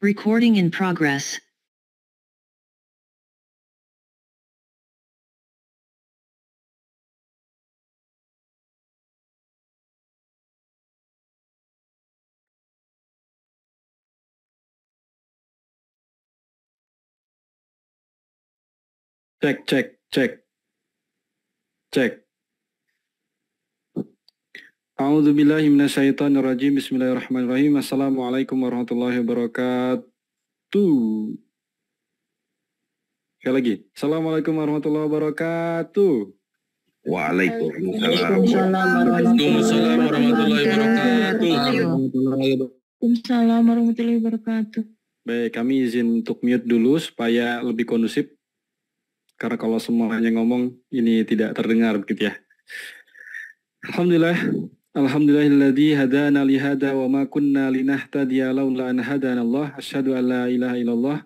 Recording in progress. Check, check, check. Check. A'udzu billahi minasyaitonir rajim. Bismillahirrahmanirrahim. Assalamualaikum warahmatullahi wabarakatuh. Sekali lagi. Assalamualaikum warahmatullahi wabarakatuh. Waalaikumsalam warahmatullahi wabarakatuh. Waalaikumsalam warahmatullahi wabarakatuh. Baik, kami izin untuk mute dulu supaya lebih kondusif. Karena kalau semuanya ngomong ini tidak terdengar begitu ya. Alhamdulillah, Alhamdulillahilladzi hadana li hada wa ma kunna linahtadiya laula an hadana Allah. Asyhadu an la ilaha illallah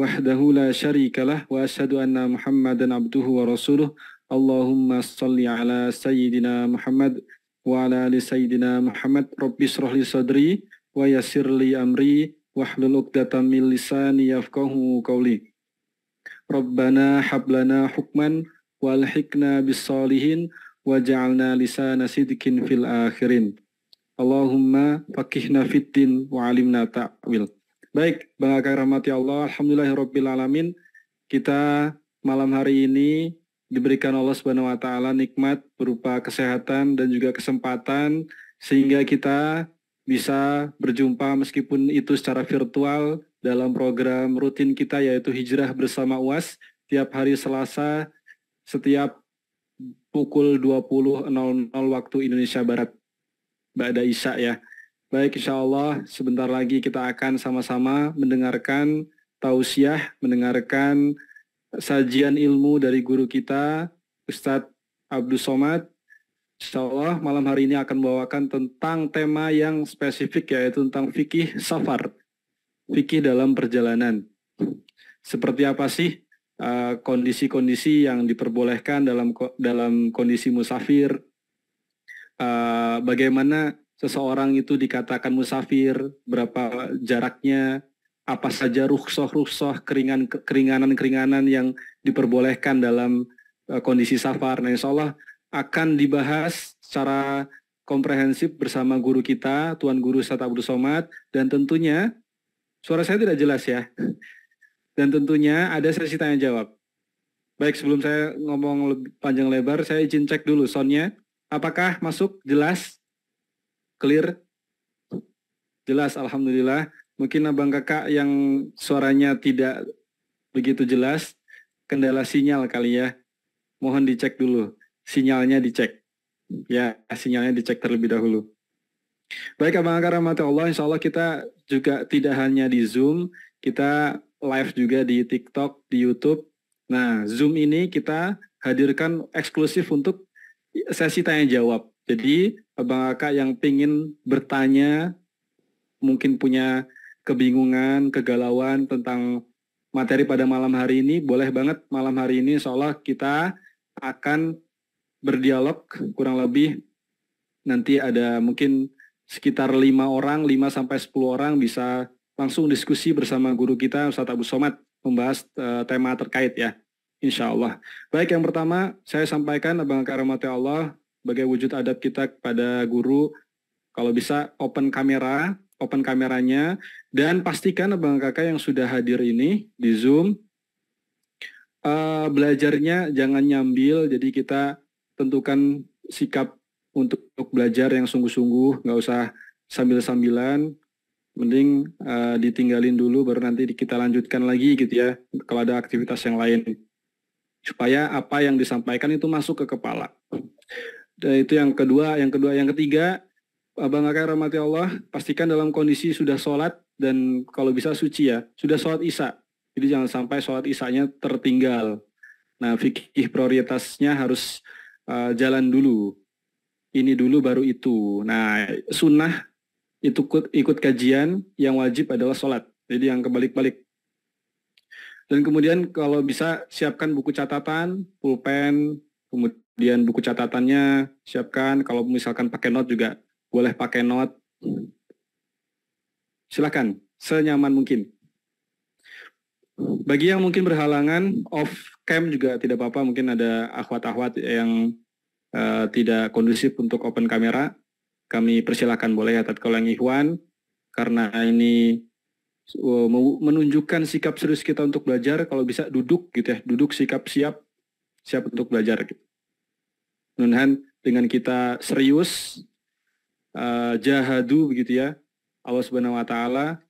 wahdahu la syarikalah wa asyhadu anna Muhammadan abduhu wa rasuluh. Allahumma salli ala sayyidina Muhammad wa ala ali sayyidina Muhammad. Rabbi rohli li sadri wa yassir li amri wahlul 'uqdatam min lisani yafqahu qawli. Rabbana hablana hukman walhikna bis salihin waj'alna lisana sidqin fil akhirin. Allahumma faqihna fiddin wa alimna ta'wil. Baik, Bang Akang rahmati Allah, alhamdulillahirabbil alamin. Kita malam hari ini diberikan Allah Subhanahu wa taala nikmat berupa kesehatan dan juga kesempatan sehingga kita bisa berjumpa meskipun itu secara virtual dalam program rutin kita yaitu hijrah bersama UAS tiap hari Selasa setiap pukul 20.00 waktu Indonesia Barat. Ba'da Isya ya. Baik, insya Allah sebentar lagi kita akan sama-sama mendengarkan tausiah, mendengarkan sajian ilmu dari guru kita, Ustadz Abdul Somad. Insya Allah malam hari ini akan membawakan tentang tema yang spesifik yaitu tentang fikih safar, fikih dalam perjalanan. Seperti apa sih Eh, kondisi-kondisi uh, yang diperbolehkan dalam dalam kondisi musafir, uh, bagaimana seseorang itu dikatakan musafir, berapa jaraknya, apa saja rukshoh rukshoh keringan keringanan-keringanan yang diperbolehkan dalam uh, kondisi safar. Nah, insya Allah akan dibahas secara komprehensif bersama guru kita, Tuan Guru Sata Abdul Somad, dan tentunya suara saya tidak jelas ya. Dan tentunya ada sesi tanya jawab. Baik, sebelum saya ngomong lebih panjang lebar, saya izin cek dulu soundnya. Apakah masuk jelas? Clear? Jelas, Alhamdulillah. Mungkin abang kakak yang suaranya tidak begitu jelas, kendala sinyal kali ya. Mohon dicek dulu, sinyalnya dicek. Ya, sinyalnya dicek terlebih dahulu. Baik, abang kakak rahmati Allah, insya Allah kita juga tidak hanya di Zoom, kita live juga di TikTok, di YouTube. Nah, Zoom ini kita hadirkan eksklusif untuk sesi tanya jawab. Jadi, Abang Aka yang pingin bertanya, mungkin punya kebingungan, kegalauan tentang materi pada malam hari ini, boleh banget malam hari ini seolah kita akan berdialog kurang lebih nanti ada mungkin sekitar lima orang, 5 sampai 10 orang bisa langsung diskusi bersama guru kita Ustaz Abu Somad membahas uh, tema terkait ya. Insya Allah. Baik, yang pertama saya sampaikan Abang Karamati ya Allah sebagai wujud adab kita kepada guru. Kalau bisa open kamera, open kameranya. Dan pastikan Abang Kakak yang sudah hadir ini di Zoom, uh, belajarnya jangan nyambil. Jadi kita tentukan sikap untuk belajar yang sungguh-sungguh, nggak usah sambil-sambilan mending uh, ditinggalin dulu baru nanti kita lanjutkan lagi gitu ya kalau ada aktivitas yang lain supaya apa yang disampaikan itu masuk ke kepala Dan itu yang kedua yang kedua yang ketiga abang akan rahmati Allah pastikan dalam kondisi sudah sholat dan kalau bisa suci ya sudah sholat isya jadi jangan sampai sholat isanya tertinggal nah fikih prioritasnya harus uh, jalan dulu ini dulu baru itu nah sunnah itu ikut, ikut kajian yang wajib adalah sholat. Jadi yang kebalik-balik. Dan kemudian kalau bisa siapkan buku catatan, pulpen, kemudian buku catatannya siapkan. Kalau misalkan pakai not juga boleh pakai not. Silakan, senyaman mungkin. Bagi yang mungkin berhalangan, off cam juga tidak apa-apa. Mungkin ada akhwat-akhwat yang uh, tidak kondusif untuk open kamera kami persilahkan boleh ya kalau yang Ikhwan karena ini uh, menunjukkan sikap serius kita untuk belajar kalau bisa duduk gitu ya duduk sikap siap siap untuk belajar gitu. dengan kita serius uh, jahadu begitu ya Allah Subhanahu wa taala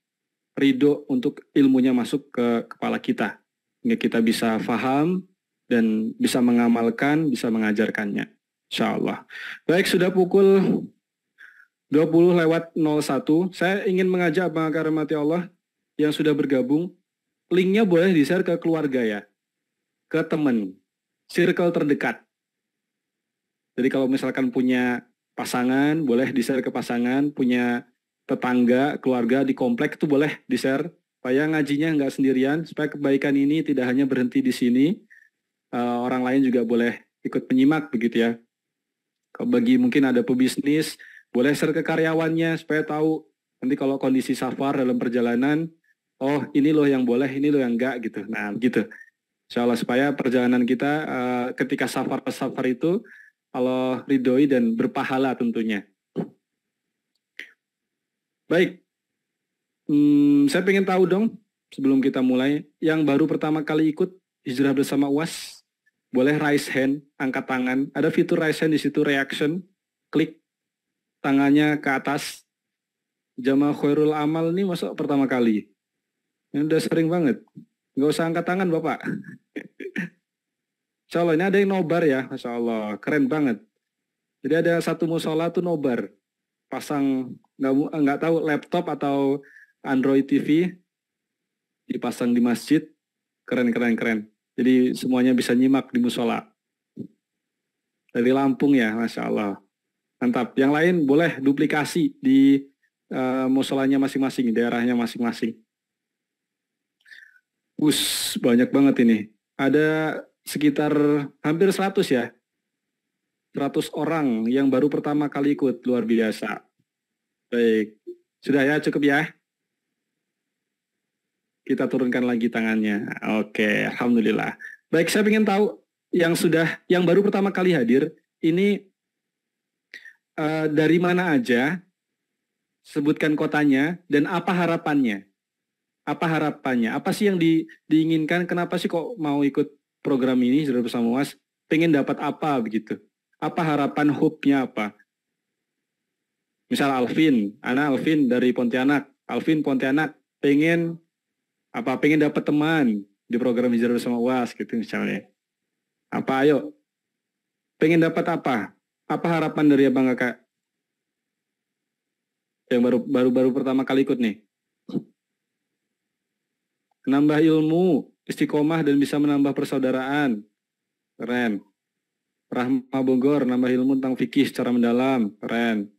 ridho untuk ilmunya masuk ke kepala kita sehingga kita bisa faham dan bisa mengamalkan, bisa mengajarkannya. Insya Allah. Baik, sudah pukul 20 lewat 01. Saya ingin mengajak Bang Karamati Allah yang sudah bergabung, linknya boleh di-share ke keluarga ya, ke teman, circle terdekat. Jadi kalau misalkan punya pasangan, boleh di-share ke pasangan, punya tetangga, keluarga di komplek itu boleh di-share. Supaya ngajinya nggak sendirian, supaya kebaikan ini tidak hanya berhenti di sini, eh, orang lain juga boleh ikut penyimak, begitu ya. Kalau bagi mungkin ada pebisnis, boleh share ke karyawannya supaya tahu nanti kalau kondisi safar dalam perjalanan, oh ini loh yang boleh, ini loh yang enggak gitu. Nah gitu. Insya Allah supaya perjalanan kita uh, ketika safar-safar itu Allah ridhoi dan berpahala tentunya. Baik, hmm, saya ingin tahu dong sebelum kita mulai, yang baru pertama kali ikut hijrah bersama UAS, boleh raise hand, angkat tangan. Ada fitur raise hand di situ reaction, klik tangannya ke atas. jama khairul amal ini masuk pertama kali. Ini udah sering banget. Nggak usah angkat tangan Bapak. Insya Allah, ini ada yang nobar ya. Masya Allah, keren banget. Jadi ada satu musola tuh nobar. Pasang, nggak, nggak tahu laptop atau Android TV. Dipasang di masjid. Keren, keren, keren. Jadi semuanya bisa nyimak di musola. Dari Lampung ya, Masya Allah. Mantap. Yang lain boleh duplikasi di uh, musolanya masing-masing, daerahnya masing-masing. Us, banyak banget ini. Ada sekitar hampir 100 ya. 100 orang yang baru pertama kali ikut, luar biasa. Baik. Sudah ya, cukup ya. Kita turunkan lagi tangannya. Oke, alhamdulillah. Baik, saya ingin tahu yang sudah yang baru pertama kali hadir ini Eh, dari mana aja, sebutkan kotanya, dan apa harapannya. Apa harapannya? Apa sih yang di, diinginkan? Kenapa sih kok mau ikut program ini, saudara bersama UAS? Pengen dapat apa begitu? Apa harapan hope-nya apa? Misal Alvin, anak Alvin dari Pontianak. Alvin Pontianak pengen apa pengen dapat teman di program hijrah bersama UAS gitu misalnya. Apa ayo? Pengen dapat apa? apa harapan dari abang kakak yang baru baru baru pertama kali ikut nih? menambah ilmu, istiqomah dan bisa menambah persaudaraan. Keren. Rahma Bogor nambah ilmu tentang fikih secara mendalam. Keren.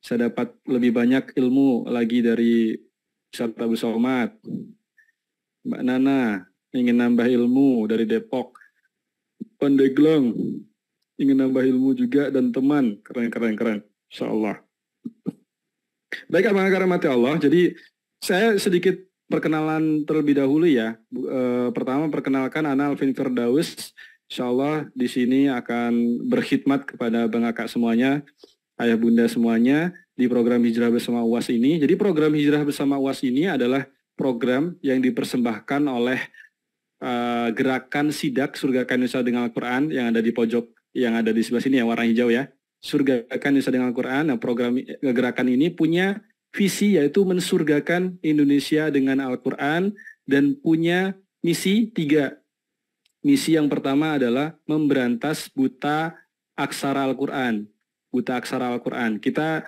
Saya dapat lebih banyak ilmu lagi dari Ustaz Abu Somad. Mbak Nana ingin nambah ilmu dari Depok. Pendeglong ingin nambah ilmu juga dan teman. Keren, keren, keren. Insya Allah. Baik, abang karena mati Allah. Jadi saya sedikit perkenalan terlebih dahulu ya. E, pertama perkenalkan Ana Alvin Firdaus. Insya Allah di sini akan berkhidmat kepada Bang Akak semuanya, Ayah Bunda semuanya di program Hijrah Bersama UAS ini. Jadi program Hijrah Bersama UAS ini adalah program yang dipersembahkan oleh uh, gerakan sidak surga kanusa dengan Al-Quran yang ada di pojok yang ada di sebelah sini yang warna hijau ya. Surgakan Indonesia dengan Al-Quran. Nah, program gerakan ini punya visi yaitu mensurgakan Indonesia dengan Al-Quran dan punya misi tiga. Misi yang pertama adalah memberantas buta aksara Al-Quran. Buta aksara Al-Quran. Kita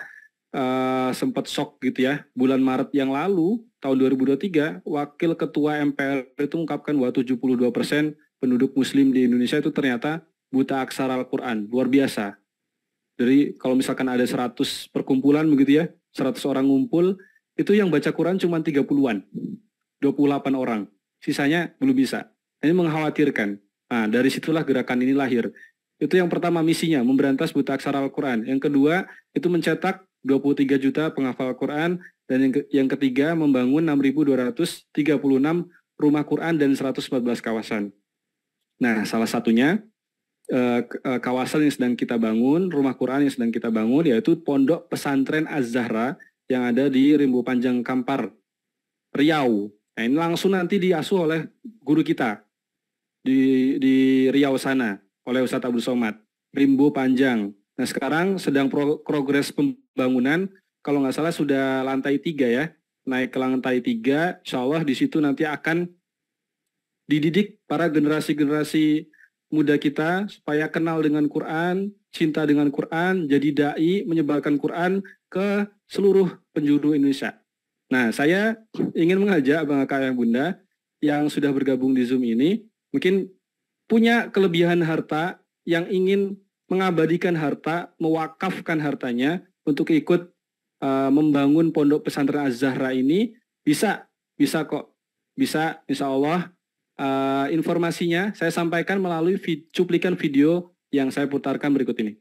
uh, sempat shock gitu ya. Bulan Maret yang lalu, tahun 2023, Wakil Ketua MPR itu mengungkapkan bahwa 72 persen penduduk muslim di Indonesia itu ternyata buta aksara Al-Quran. Luar biasa. Jadi kalau misalkan ada 100 perkumpulan begitu ya, 100 orang ngumpul, itu yang baca Quran cuma 30-an. 28 orang. Sisanya belum bisa. Ini mengkhawatirkan. Nah, dari situlah gerakan ini lahir. Itu yang pertama misinya, memberantas buta aksara Al-Quran. Yang kedua, itu mencetak 23 juta penghafal Al-Quran. Dan yang, ke yang ketiga, membangun 6.236 rumah Quran dan 114 kawasan. Nah, salah satunya Eh, eh, kawasan yang sedang kita bangun, rumah Quran yang sedang kita bangun, yaitu Pondok Pesantren Az-Zahra yang ada di Rimbu Panjang Kampar, Riau. Nah ini langsung nanti diasuh oleh guru kita di, di Riau sana, oleh Ustadz Abdul Somad, Rimbu Panjang. Nah sekarang sedang pro, progres pembangunan, kalau nggak salah sudah lantai tiga ya, naik ke lantai tiga, insya Allah di situ nanti akan dididik para generasi-generasi muda kita supaya kenal dengan Quran, cinta dengan Quran, jadi dai menyebarkan Quran ke seluruh penjuru Indonesia. Nah, saya ingin mengajak Bang Kak yang Bunda yang sudah bergabung di Zoom ini, mungkin punya kelebihan harta yang ingin mengabadikan harta, mewakafkan hartanya untuk ikut uh, membangun pondok pesantren Az-Zahra ini, bisa, bisa kok, bisa, insya Allah Eh, informasinya saya sampaikan melalui cuplikan video yang saya putarkan berikut ini.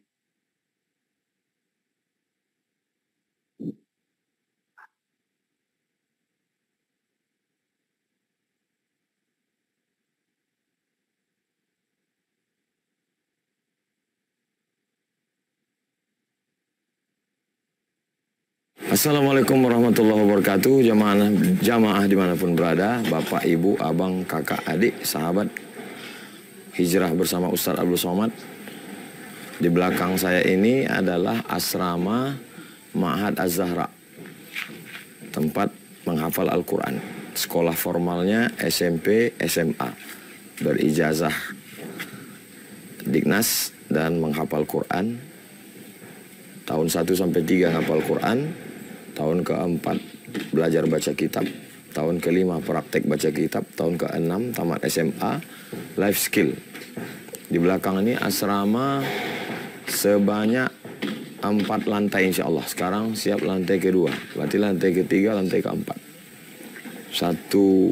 Assalamualaikum warahmatullahi wabarakatuh jamaah jamaah dimanapun berada bapak ibu abang kakak adik sahabat hijrah bersama Ustadz Abdul Somad di belakang saya ini adalah asrama Ma'had Az-Zahra tempat menghafal Al-Quran sekolah formalnya SMP SMA berijazah Dignas dan menghafal Quran tahun 1 sampai 3 hafal Quran tahun keempat belajar baca kitab, tahun kelima praktek baca kitab, tahun keenam tamat SMA, life skill. Di belakang ini asrama sebanyak empat lantai insya Allah. Sekarang siap lantai kedua, berarti lantai ketiga, lantai keempat. Satu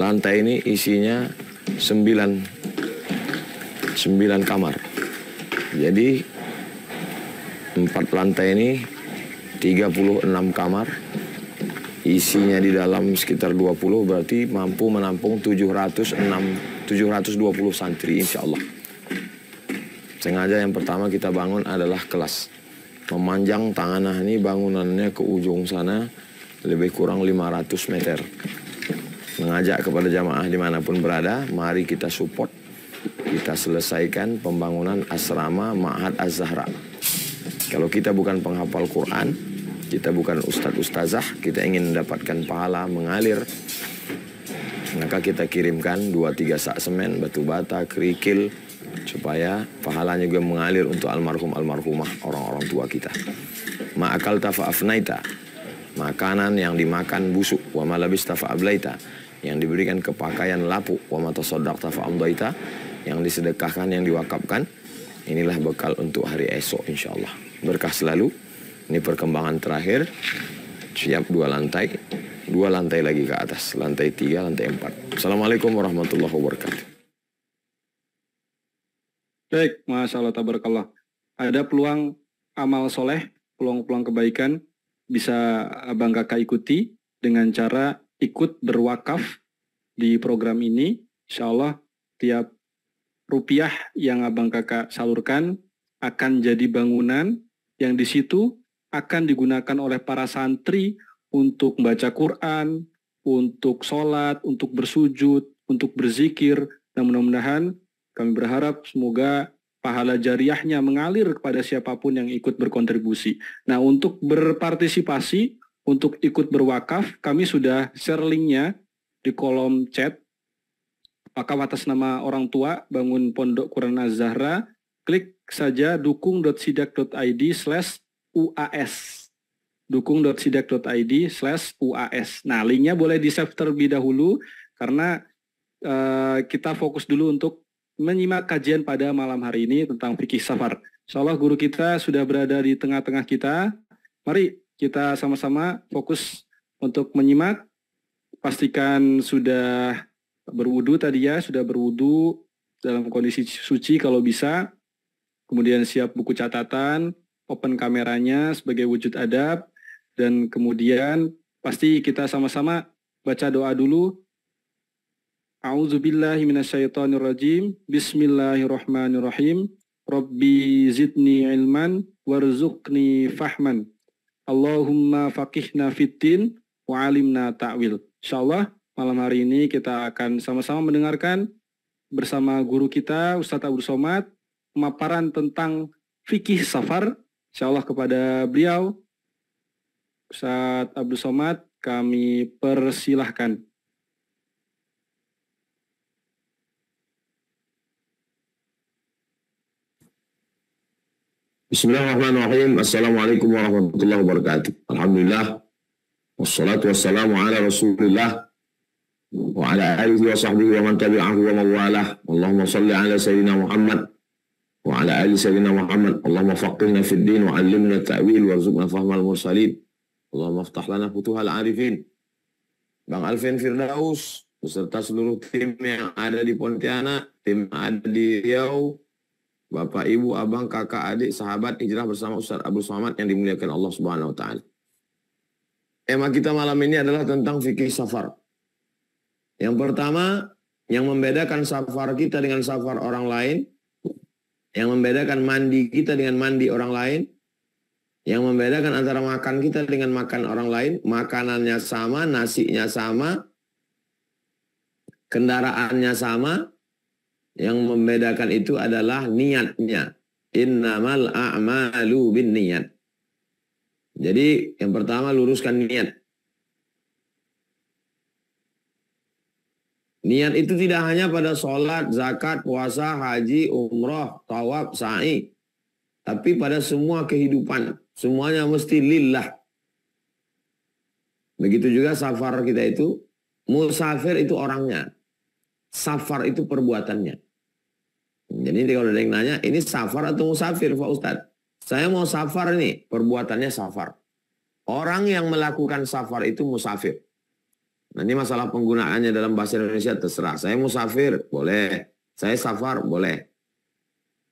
lantai ini isinya sembilan, sembilan kamar. Jadi empat lantai ini 36 kamar. Isinya di dalam sekitar 20 berarti mampu menampung 706 720 santri insya Allah. Sengaja yang pertama kita bangun adalah kelas. Memanjang tanah ini bangunannya ke ujung sana lebih kurang 500 meter. Mengajak kepada jamaah dimanapun berada, mari kita support. Kita selesaikan pembangunan asrama Ma'had Az-Zahra. Kalau kita bukan penghafal Quran, kita bukan ustadz ustazah, kita ingin mendapatkan pahala mengalir. Maka kita kirimkan 2-3 sak semen, batu bata, kerikil, supaya pahalanya juga mengalir untuk almarhum almarhumah orang-orang tua kita. Ma'akal tafa'afnaita, makanan yang dimakan busuk, wa malabis tafa'ablaita, yang diberikan ke pakaian lapu, wa matasodak tafa'amdaita, yang disedekahkan, yang diwakafkan, inilah bekal untuk hari esok insya Allah. Berkah selalu. Ini perkembangan terakhir. Siap dua lantai. Dua lantai lagi ke atas. Lantai tiga, lantai empat. Assalamualaikum warahmatullahi wabarakatuh. Baik, Masya Allah, tabarakallah. Ada peluang amal soleh, peluang-peluang kebaikan, bisa Abang Kakak ikuti dengan cara ikut berwakaf di program ini. Insya Allah, tiap rupiah yang Abang Kakak salurkan akan jadi bangunan yang di situ akan digunakan oleh para santri untuk membaca Quran, untuk sholat, untuk bersujud, untuk berzikir. Dan mudah-mudahan kami berharap semoga pahala jariahnya mengalir kepada siapapun yang ikut berkontribusi. Nah untuk berpartisipasi, untuk ikut berwakaf, kami sudah share linknya di kolom chat. Wakaf atas nama orang tua, bangun pondok Quran Az-Zahra, klik saja dukung.sidak.id slash UAS dukung.sidak.id slash UAS. Nah, linknya boleh di-save terlebih dahulu karena uh, kita fokus dulu untuk menyimak kajian pada malam hari ini tentang fikih safar. Insya guru kita sudah berada di tengah-tengah kita. Mari kita sama-sama fokus untuk menyimak. Pastikan sudah berwudu tadi ya, sudah berwudu dalam kondisi suci kalau bisa. Kemudian siap buku catatan, open kameranya sebagai wujud adab dan kemudian pasti kita sama-sama baca doa dulu. A'udzubillahi minasyaitonirrajim. Bismillahirrahmanirrahim. Rabbi zidni ilman warzuqni fahman. Allahumma faqihna fitin wa alimna ta'wil. Insyaallah malam hari ini kita akan sama-sama mendengarkan bersama guru kita Ustaz Abdul Somad pemaparan tentang fikih safar Insya Allah kepada beliau, Ustadz Abdul Somad, kami persilahkan. Bismillahirrahmanirrahim. Assalamualaikum warahmatullahi wabarakatuh. Alhamdulillah. Wassalatu wassalamu ala rasulillah. Wa ala alihi wa sahbihi wa man tabi'ahu wa mawalah. Allahumma salli ala sayyidina Muhammad. وعلى آل سيدنا محمد اللهم فقهنا في الدين وعلمنا التأويل وارزقنا فهم المرسلين اللهم افتح lana al arifin Bang Alvin Firdaus beserta seluruh tim yang ada di Pontianak, tim yang ada di Riau, Bapak, Ibu, Abang, Kakak, Adik, Sahabat, Hijrah bersama Ustaz Abdul Somad yang dimuliakan Allah Subhanahu Wa Taala. Tema kita malam ini adalah tentang fikih safar. Yang pertama, yang membedakan safar kita dengan safar orang lain yang membedakan mandi kita dengan mandi orang lain, yang membedakan antara makan kita dengan makan orang lain, makanannya sama, nasinya sama, kendaraannya sama, yang membedakan itu adalah niatnya. Innamal a'malu bin niat. Jadi yang pertama luruskan niat. Niat itu tidak hanya pada sholat, zakat, puasa, haji, umroh, tawaf, sa'i. Tapi pada semua kehidupan. Semuanya mesti lillah. Begitu juga safar kita itu. Musafir itu orangnya. Safar itu perbuatannya. Jadi kalau ada yang nanya, ini safar atau musafir Pak Ustadz? Saya mau safar nih, perbuatannya safar. Orang yang melakukan safar itu musafir. Nah ini masalah penggunaannya dalam bahasa Indonesia terserah. Saya musafir, boleh. Saya safar, boleh.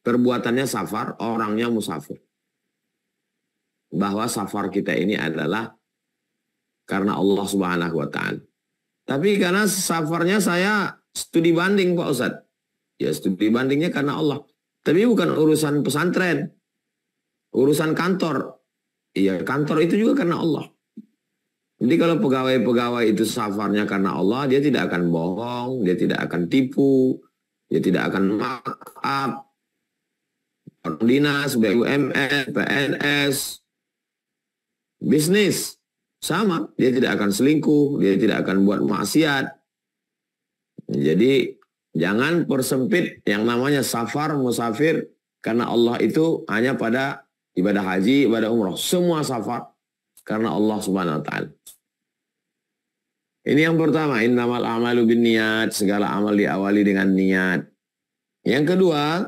Perbuatannya safar, orangnya musafir. Bahwa safar kita ini adalah karena Allah Subhanahu wa taala. Tapi karena safarnya saya studi banding Pak Ustadz. Ya studi bandingnya karena Allah. Tapi bukan urusan pesantren. Urusan kantor. Iya kantor itu juga karena Allah. Jadi kalau pegawai-pegawai itu safarnya karena Allah, dia tidak akan bohong, dia tidak akan tipu, dia tidak akan maaf, Dinas, BUMN, PNS, bisnis, sama. Dia tidak akan selingkuh, dia tidak akan buat maksiat. Jadi jangan persempit yang namanya safar, musafir, karena Allah itu hanya pada ibadah haji, ibadah umroh. Semua safar karena Allah Subhanahu wa taala. Ini yang pertama, innamal amalu bin niat. Segala amal diawali dengan niat. Yang kedua,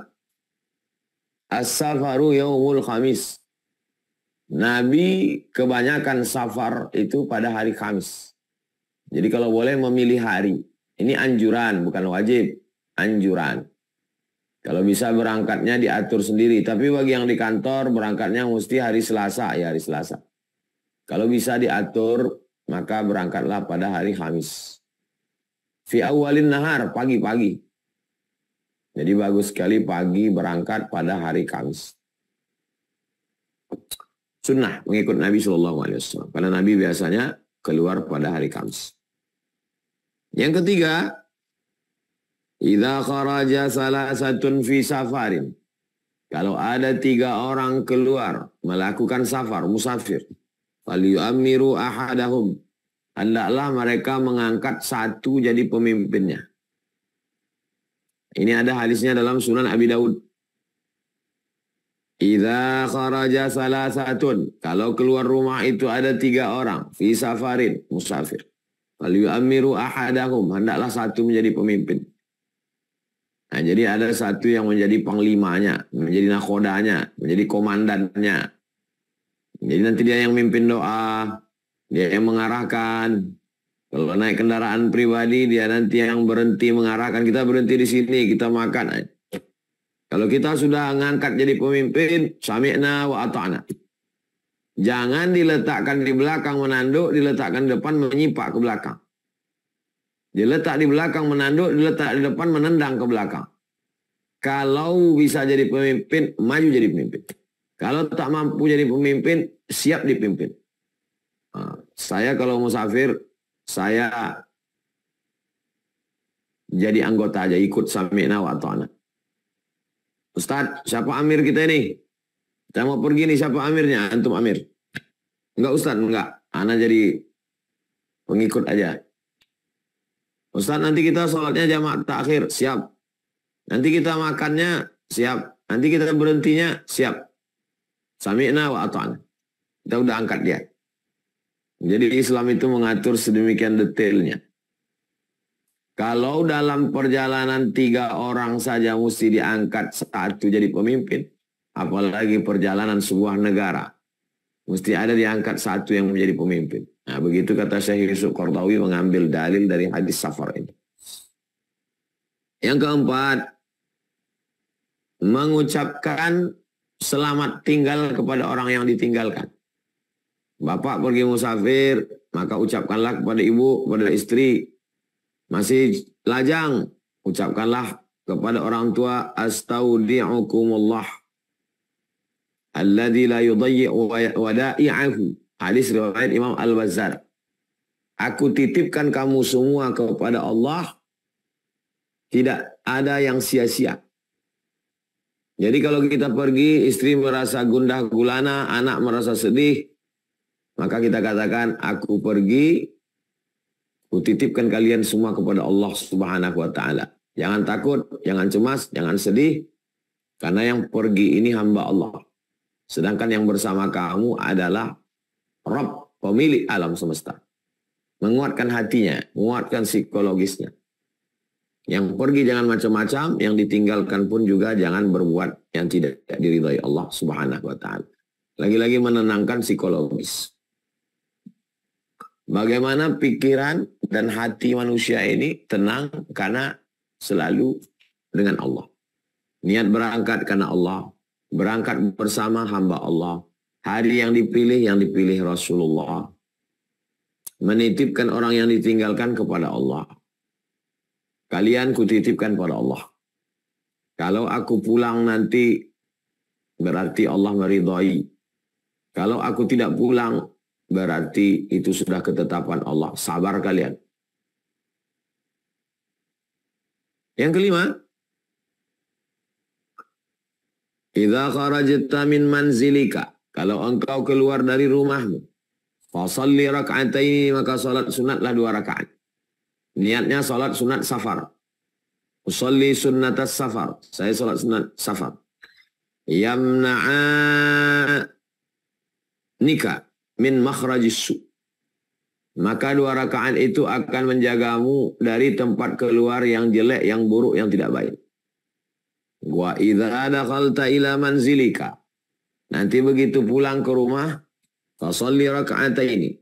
as-safaru yaumul khamis. Nabi kebanyakan safar itu pada hari Kamis. Jadi kalau boleh memilih hari. Ini anjuran, bukan wajib. Anjuran. Kalau bisa berangkatnya diatur sendiri. Tapi bagi yang di kantor, berangkatnya mesti hari Selasa. Ya hari Selasa. Kalau bisa diatur, maka berangkatlah pada hari Kamis. Fi awalin nahar, pagi-pagi. Jadi bagus sekali pagi berangkat pada hari Kamis. Sunnah mengikut Nabi Shallallahu Alaihi Wasallam. Karena Nabi biasanya keluar pada hari Kamis. Yang ketiga, idza salah satun fi safarin. Kalau ada tiga orang keluar melakukan safar, musafir amiru ahadahum. Hendaklah mereka mengangkat satu jadi pemimpinnya. Ini ada hadisnya dalam Sunan Abi Daud. Idza kharaja salasatun. Kalau keluar rumah itu ada tiga orang. Fi safarin, musafir. Wal yu'amiru ahadahum. Hendaklah satu menjadi pemimpin. Nah, jadi ada satu yang menjadi panglimanya, menjadi nakodanya, menjadi komandannya. Jadi nanti dia yang mimpin doa, dia yang mengarahkan. Kalau naik kendaraan pribadi, dia nanti yang berhenti mengarahkan. Kita berhenti di sini, kita makan. Kalau kita sudah ngangkat jadi pemimpin, sami'na wa ata'na. Jangan diletakkan di belakang menanduk, diletakkan di depan menyipak ke belakang. Diletak di belakang menanduk, diletak di depan menendang ke belakang. Kalau bisa jadi pemimpin, maju jadi pemimpin. Kalau tak mampu jadi pemimpin, siap dipimpin. Ah, saya kalau musafir, saya jadi anggota aja, ikut sami'na wa anak. Ustaz, siapa amir kita ini? Kita mau pergi nih, siapa amirnya? Antum amir. Enggak Ustaz, enggak. Ana jadi pengikut aja. Ustaz, nanti kita sholatnya jamak takhir, siap. Nanti kita makannya, siap. Nanti kita berhentinya, siap. Sami'na wa ato'ana. Kita udah angkat dia. Jadi Islam itu mengatur sedemikian detailnya. Kalau dalam perjalanan tiga orang saja mesti diangkat satu jadi pemimpin, apalagi perjalanan sebuah negara. Mesti ada diangkat satu yang menjadi pemimpin. Nah, begitu kata Syekh Yusuf Qardawi mengambil dalil dari hadis safar ini. Yang keempat, mengucapkan selamat tinggal kepada orang yang ditinggalkan. Bapak pergi musafir, maka ucapkanlah kepada ibu, kepada istri, masih lajang, ucapkanlah kepada orang tua, astaudi'ukumullah, alladhi la yudayi'u wada'i'ahu. Hadis riwayat Imam Al-Bazzar. Aku titipkan kamu semua kepada Allah, tidak ada yang sia-sia. Jadi kalau kita pergi, istri merasa gundah gulana, anak merasa sedih, maka kita katakan, aku pergi, kutitipkan kalian semua kepada Allah Subhanahu wa taala. Jangan takut, jangan cemas, jangan sedih karena yang pergi ini hamba Allah. Sedangkan yang bersama kamu adalah Rob, pemilik alam semesta. Menguatkan hatinya, menguatkan psikologisnya. Yang pergi jangan macam-macam, yang ditinggalkan pun juga jangan berbuat yang tidak diridhai Allah Subhanahu wa taala. Lagi-lagi menenangkan psikologis. Bagaimana pikiran dan hati manusia ini tenang karena selalu dengan Allah. Niat berangkat karena Allah. Berangkat bersama hamba Allah. Hari yang dipilih, yang dipilih Rasulullah. Menitipkan orang yang ditinggalkan kepada Allah. Kalian kutitipkan pada Allah. Kalau aku pulang nanti berarti Allah meridhai. Kalau aku tidak pulang berarti itu sudah ketetapan Allah. Sabar kalian. Yang kelima, Idza kharajta min manzilika, kalau engkau keluar dari rumahmu, fasalli rak'ataini maka salat sunatlah dua rakaat. Niatnya sholat sunat safar. Usolli sunnatas safar. Saya sholat sunat safar. Yamna'a nikah min makhrajis su. Maka dua rakaat itu akan menjagamu dari tempat keluar yang jelek, yang buruk, yang tidak baik. Wa idha adakalta ila manzilika. Nanti begitu pulang ke rumah, fasalli ini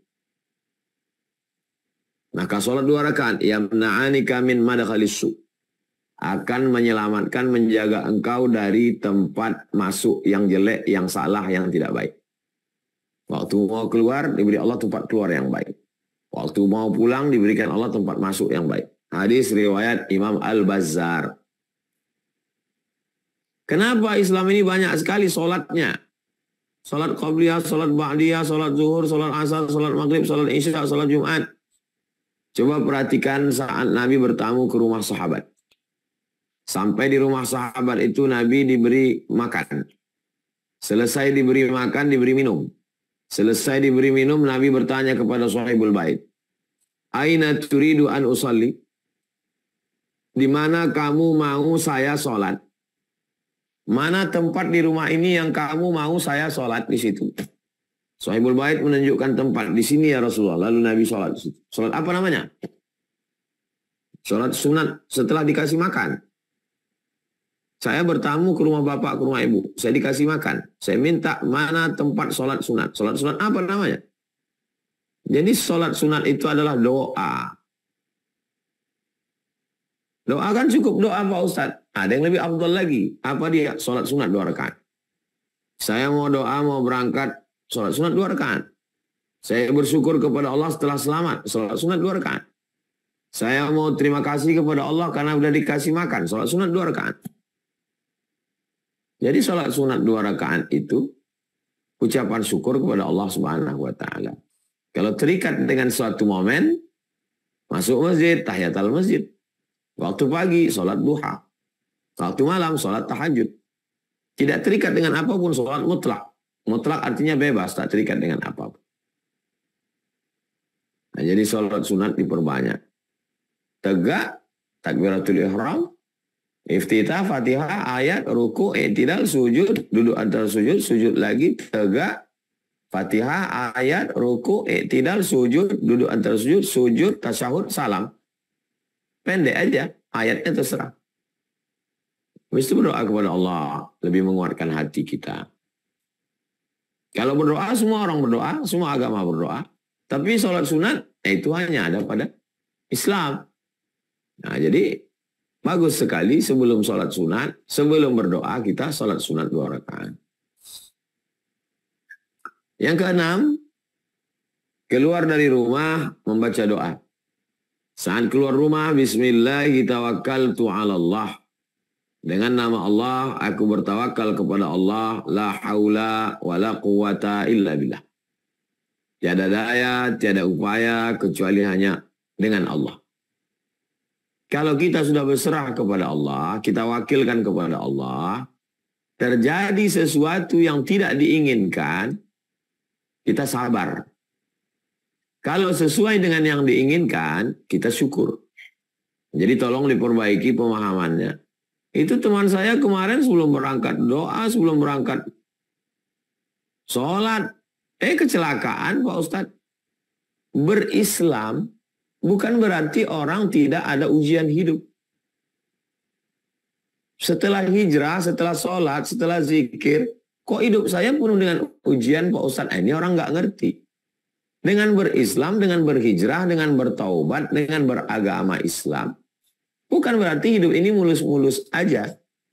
maka sholat dua rakaat yamna'ani kamin su akan menyelamatkan menjaga engkau dari tempat masuk yang jelek, yang salah, yang tidak baik. Waktu mau keluar diberi Allah tempat keluar yang baik. Waktu mau pulang diberikan Allah tempat masuk yang baik. Hadis riwayat Imam Al-Bazzar. Kenapa Islam ini banyak sekali sholatnya? Sholat Qobliyah, sholat Ba'diyah, sholat Zuhur, sholat Asar, sholat Maghrib, sholat Isya, sholat Jumat. Coba perhatikan saat Nabi bertamu ke rumah sahabat. Sampai di rumah sahabat itu Nabi diberi makan. Selesai diberi makan, diberi minum. Selesai diberi minum, Nabi bertanya kepada sahibul bait. Aina turidu an usalli? Di mana kamu mau saya sholat? Mana tempat di rumah ini yang kamu mau saya sholat di situ? Sahibul Bait menunjukkan tempat di sini ya Rasulullah. Lalu Nabi sholat. Sholat apa namanya? Sholat sunat setelah dikasih makan. Saya bertamu ke rumah bapak, ke rumah ibu. Saya dikasih makan. Saya minta mana tempat sholat sunat. Sholat sunat apa namanya? Jadi sholat sunat itu adalah doa. Doa kan cukup doa Pak Ustadz. Ada yang lebih abdul lagi. Apa dia? Sholat sunat dua rekan. Saya mau doa, mau berangkat Sholat sunat dua rakaat. Saya bersyukur kepada Allah setelah selamat. Sholat sunat dua rakaat. Saya mau terima kasih kepada Allah karena sudah dikasih makan. Sholat sunat dua rakaat. Jadi sholat sunat dua rakaat itu ucapan syukur kepada Allah Subhanahu wa taala. Kalau terikat dengan suatu momen masuk masjid, tahiyat al masjid. Waktu pagi sholat duha. Waktu malam sholat tahajud. Tidak terikat dengan apapun sholat mutlak. Mutlak artinya bebas, tak terikat dengan apapun. Nah, jadi sholat sunat diperbanyak. Tegak, takbiratul ihram, iftitah, fatihah, ayat, ruku, i'tidal, sujud, duduk antara sujud, sujud lagi, tegak, fatihah, ayat, ruku, i'tidal, sujud, duduk antara sujud, sujud, tasyahud, salam. Pendek aja, ayatnya terserah. Habis berdoa kepada Allah, lebih menguatkan hati kita. Kalau berdoa, semua orang berdoa, semua agama berdoa. Tapi sholat sunat, ya itu hanya ada pada Islam. Nah, jadi bagus sekali sebelum sholat sunat, sebelum berdoa, kita sholat sunat dua rakaat. Yang keenam, keluar dari rumah membaca doa. Saat keluar rumah, Bismillah, kita wakal Tuhan Allah. Dengan nama Allah, aku bertawakal kepada Allah. La haula wa la quwata illa billah. Tiada daya, tiada upaya, kecuali hanya dengan Allah. Kalau kita sudah berserah kepada Allah, kita wakilkan kepada Allah, terjadi sesuatu yang tidak diinginkan, kita sabar. Kalau sesuai dengan yang diinginkan, kita syukur. Jadi tolong diperbaiki pemahamannya. Itu teman saya kemarin sebelum berangkat doa, sebelum berangkat sholat. Eh kecelakaan Pak Ustadz. Berislam bukan berarti orang tidak ada ujian hidup. Setelah hijrah, setelah sholat, setelah zikir, kok hidup saya penuh dengan ujian Pak Ustadz? Eh, ini orang nggak ngerti. Dengan berislam, dengan berhijrah, dengan bertaubat, dengan beragama Islam, Bukan berarti hidup ini mulus-mulus aja.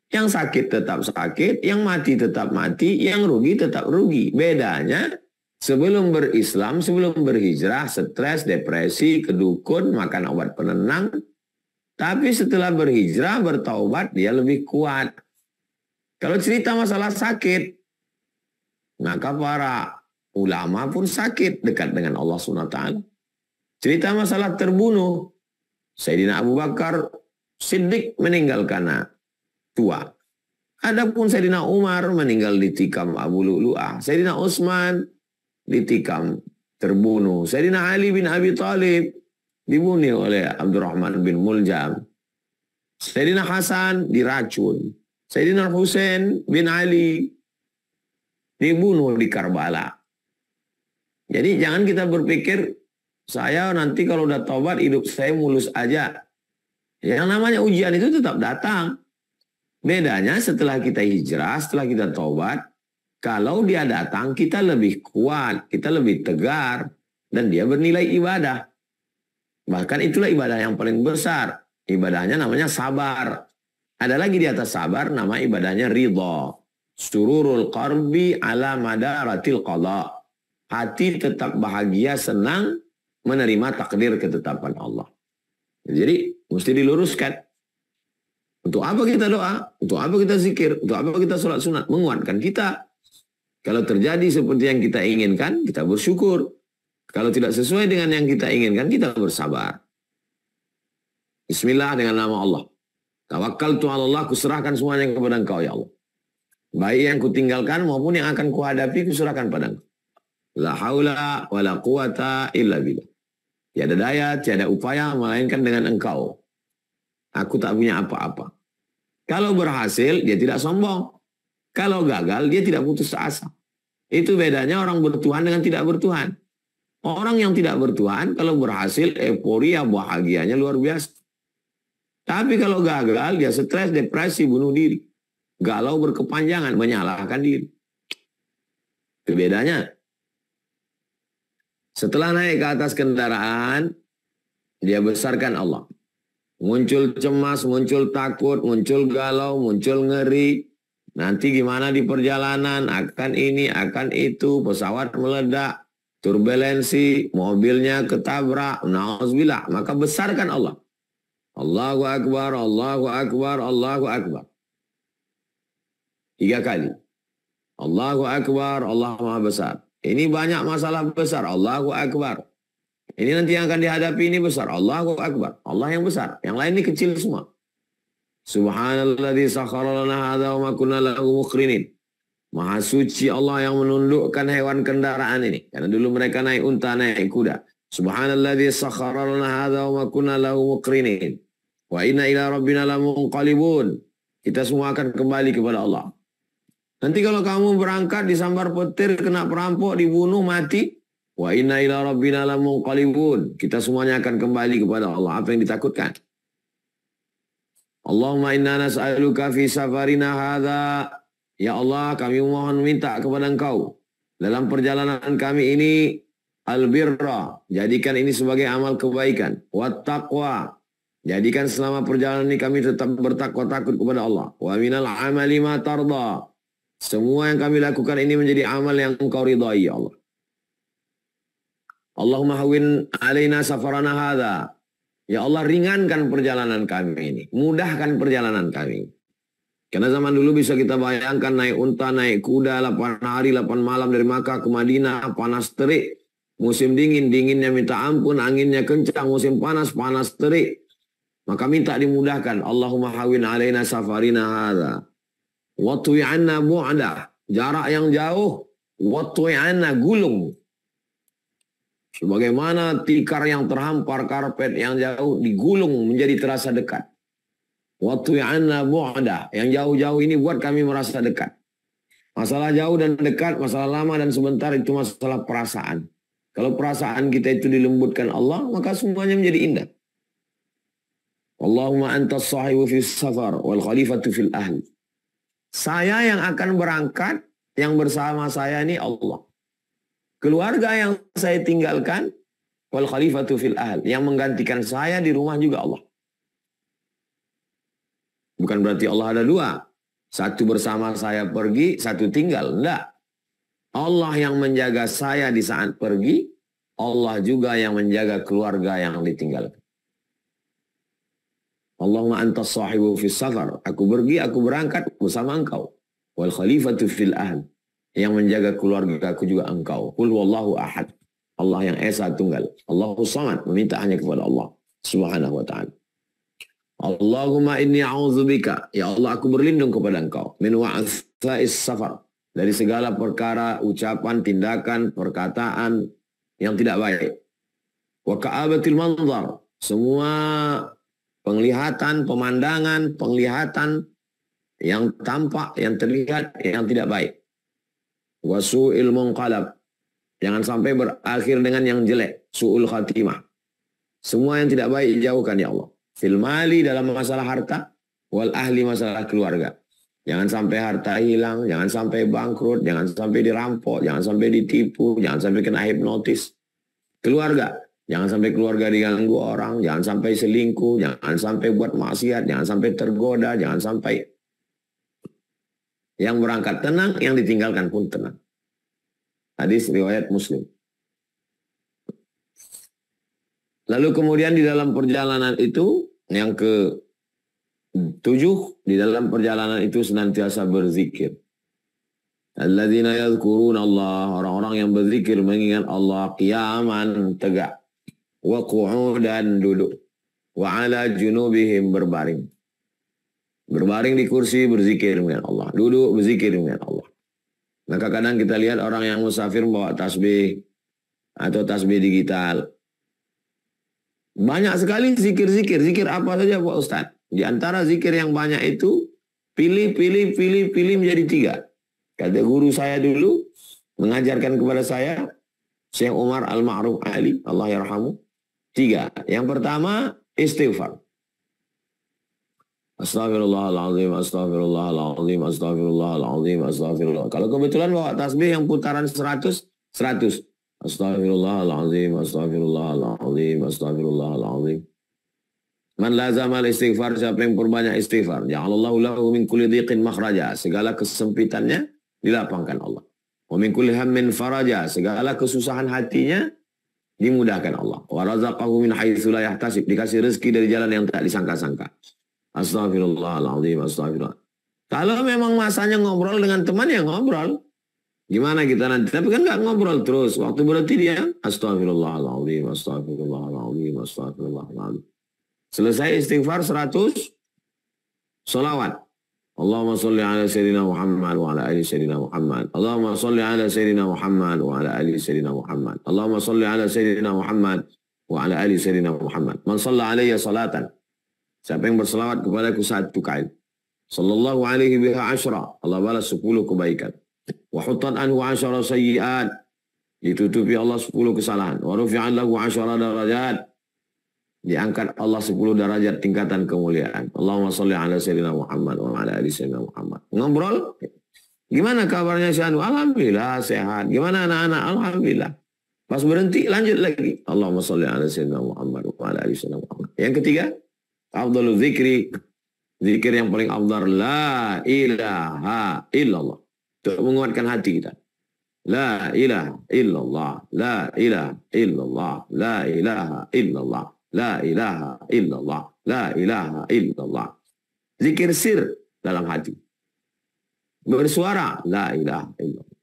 Yang sakit tetap sakit, yang mati tetap mati, yang rugi tetap rugi. Bedanya sebelum berislam, sebelum berhijrah, stres, depresi, kedukun, makan obat penenang. Tapi setelah berhijrah, bertaubat, dia lebih kuat. Kalau cerita masalah sakit, maka para ulama pun sakit dekat dengan Allah SWT. Cerita masalah terbunuh, Sayyidina Abu Bakar Siddiq meninggal karena tua. Adapun Sayyidina Umar meninggal ditikam Abu Lu'lu'ah. Sayyidina Utsman ditikam terbunuh. Sayyidina Ali bin Abi Thalib dibunuh oleh Abdurrahman bin Muljam. Sayyidina Hasan diracun. Sayyidina Hussein bin Ali dibunuh di Karbala. Jadi jangan kita berpikir saya nanti kalau udah tobat hidup saya mulus aja. Yang namanya ujian itu tetap datang. Bedanya setelah kita hijrah, setelah kita tobat, kalau dia datang kita lebih kuat, kita lebih tegar, dan dia bernilai ibadah. Bahkan itulah ibadah yang paling besar. Ibadahnya namanya sabar. Ada lagi di atas sabar, nama ibadahnya ridho. Sururul qarbi ala madaratil Hati tetap bahagia, senang menerima takdir ketetapan Allah. Jadi Mesti diluruskan. Untuk apa kita doa? Untuk apa kita zikir? Untuk apa kita sholat sunat? Menguatkan kita. Kalau terjadi seperti yang kita inginkan, kita bersyukur. Kalau tidak sesuai dengan yang kita inginkan, kita bersabar. Bismillah dengan nama Allah. Tawakal Tuhan Allah, kuserahkan semuanya kepada engkau ya Allah. Baik yang kutinggalkan maupun yang akan kuhadapi, kuserahkan pada engkau. La haula wa la quwata illa billah. Tiada daya, tiada upaya, melainkan dengan engkau. Aku tak punya apa-apa. Kalau berhasil, dia tidak sombong. Kalau gagal, dia tidak putus asa. Itu bedanya orang bertuhan dengan tidak bertuhan. Orang yang tidak bertuhan, kalau berhasil, euforia, bahagianya luar biasa. Tapi kalau gagal, dia stres, depresi, bunuh diri. Galau berkepanjangan, menyalahkan diri. Itu bedanya. Setelah naik ke atas kendaraan, dia besarkan Allah. Muncul cemas, muncul takut, muncul galau, muncul ngeri. Nanti gimana di perjalanan, akan ini, akan itu, pesawat meledak, turbulensi, mobilnya ketabrak, na'uzbillah. Maka besarkan Allah. Allahu Akbar, Allahu Akbar, Allahu Akbar. Tiga kali. Allahu Akbar, Allah Maha Besar. Ini banyak masalah besar. Allahu Akbar. Ini nanti yang akan dihadapi ini besar. Allahu Akbar. Allah yang besar. Yang lain ini kecil semua. Subhanalladzi sakhara lana hadza wa ma kunna lahu muqrinin. Maha suci Allah yang menundukkan hewan kendaraan ini. Karena dulu mereka naik unta, naik kuda. Subhanalladzi sakhara lana hadza wa ma kunna lahu muqrinin. Wa inna ila rabbina lamunqalibun. Kita semua akan kembali kepada Allah. Nanti kalau kamu berangkat disambar petir, kena perampok, dibunuh, mati, Wa inna ila rabbina lamunqalibun. Kita semuanya akan kembali kepada Allah. Apa yang ditakutkan? Allahumma inna nas'aluka fi safarina hadha. Ya Allah, kami mohon minta kepada Engkau dalam perjalanan kami ini albirra, jadikan ini sebagai amal kebaikan. Wa taqwa, jadikan selama perjalanan ini kami tetap bertakwa takut kepada Allah. Wa minal amali ma tarda. Semua yang kami lakukan ini menjadi amal yang Engkau ridhai, ya Allah. Allahumma hawin alaina safarana hadha. Ya Allah ringankan perjalanan kami ini. Mudahkan perjalanan kami. Karena zaman dulu bisa kita bayangkan naik unta, naik kuda 8 hari, 8 malam dari Makkah ke Madinah, panas terik. Musim dingin, dinginnya minta ampun, anginnya kencang, musim panas, panas terik. Maka minta dimudahkan. Allahumma hawin alaina safarina hadha. Watu'i anna bu'da. Jarak yang jauh. Watu'i anna gulung. Sebagaimana tikar yang terhampar karpet yang jauh digulung menjadi terasa dekat. Waktu yang mu'ada, yang jauh-jauh ini buat kami merasa dekat. Masalah jauh dan dekat, masalah lama dan sebentar itu masalah perasaan. Kalau perasaan kita itu dilembutkan Allah, maka semuanya menjadi indah. Allahumma antas sahibu fi safar wal khalifatu fil ahli. Saya yang akan berangkat, yang bersama saya ini Allah. Keluarga yang saya tinggalkan, wal khalifatu fil ahl. Yang menggantikan saya di rumah juga Allah. Bukan berarti Allah ada dua. Satu bersama saya pergi, satu tinggal. Enggak. Allah yang menjaga saya di saat pergi, Allah juga yang menjaga keluarga yang ditinggalkan. Allahumma antas sahibu fis safar. Aku pergi, aku berangkat bersama engkau. Wal khalifatu fil ahl. Yang menjaga keluarga aku juga engkau. Allahu wallahu ahad. Allah yang Esa tunggal. Allahu sangat meminta hanya kepada Allah subhanahu wa ta'ala. Allahumma inni a'udzubika. Ya Allah aku berlindung kepada engkau. Min wa'asais safar. Dari segala perkara, ucapan, tindakan, perkataan yang tidak baik. Wa ka'abatil manzar. Semua penglihatan, pemandangan, penglihatan yang tampak, yang terlihat, yang tidak baik. Wasu'il munqalab. Jangan sampai berakhir dengan yang jelek. Su'ul khatimah. Semua yang tidak baik jauhkan ya Allah. Fil mali dalam masalah harta. Wal ahli masalah keluarga. Jangan sampai harta hilang, jangan sampai bangkrut, jangan sampai dirampok, jangan sampai ditipu, jangan sampai kena hipnotis. Keluarga, jangan sampai keluarga diganggu orang, jangan sampai selingkuh, jangan sampai buat maksiat, jangan sampai tergoda, jangan sampai yang berangkat tenang, yang ditinggalkan pun tenang. Hadis riwayat Muslim. Lalu kemudian di dalam perjalanan itu, yang ke tujuh, di dalam perjalanan itu senantiasa berzikir. Alladzina yadhkurun Allah, orang-orang yang berzikir mengingat Allah, qiyaman tegak, wa qu'udan duduk, wa ala junubihim berbaring. Berbaring di kursi berzikir dengan Allah. Duduk berzikir dengan Allah. Maka kadang kita lihat orang yang musafir bawa tasbih atau tasbih digital. Banyak sekali zikir-zikir. Zikir apa saja Pak Ustaz? Di antara zikir yang banyak itu, pilih, pilih, pilih, pilih menjadi tiga. Kata guru saya dulu, mengajarkan kepada saya, Syekh Umar Al-Ma'ruf Ali, Allah Yarhamu. Tiga. Yang pertama, istighfar. Astagfirullahaladzim, astagfirullahaladzim, astagfirullahaladzim, astagfirullah. Kalau kebetulan bawa tasbih yang putaran 100, 100. Astagfirullahaladzim, astagfirullahaladzim, astagfirullahaladzim. Man al istighfar, siapa yang perbanyak istighfar. Allah, lahu min kulli diqin makhraja. Segala kesempitannya dilapangkan Allah. Wa min kulli hammin faraja. Segala kesusahan hatinya dimudahkan Allah. Wa razaqahu min haitsu la yahtasib. Dikasih rezeki dari jalan yang tak disangka-sangka. Astagfirullahaladzim, astagfirullah. Kalau memang masanya ngobrol dengan teman ya ngobrol. Gimana kita nanti? Tapi kan nggak ngobrol terus. Waktu berhenti dia, astagfirullahaladzim, astagfirullahaladzim, astagfirullahaladzim. Selesai istighfar 100, Salawat. Allahumma salli ala Sayyidina Muhammad wa ala ali Sayyidina Muhammad. Allahumma salli ala Sayyidina Muhammad wa ala ali Sayyidina Muhammad. Allahumma salli ala Sayyidina Muhammad wa ala ali Sayyidina Muhammad. Man salla alayya salatan. Siapa yang berselawat kepadaku satu kali. Sallallahu alaihi wa Ashra, Allah balas sepuluh kebaikan. hutan anhu asyara sayyiat. Ditutupi Allah sepuluh kesalahan. rufi'an lahu asyara darajat. Diangkat Allah sepuluh darajat tingkatan kemuliaan. Allahumma salli ala sayyidina Muhammad wa ala ali sayyidina Muhammad. Ngobrol? Gimana kabarnya si Anu? Alhamdulillah sehat. Gimana anak-anak? Alhamdulillah. Pas berhenti lanjut lagi. Allahumma salli ala sayyidina Muhammad wa ala ali sayyidina Muhammad. Yang ketiga, Afdalu zikri. Zikir yang paling afdal. La ilaha illallah. Untuk menguatkan hati kita. La ilaha illallah. La ilaha illallah. La ilaha illallah. La ilaha illallah. La ilaha illallah. Zikir sir dalam hati. Bersuara. La ilaha illallah.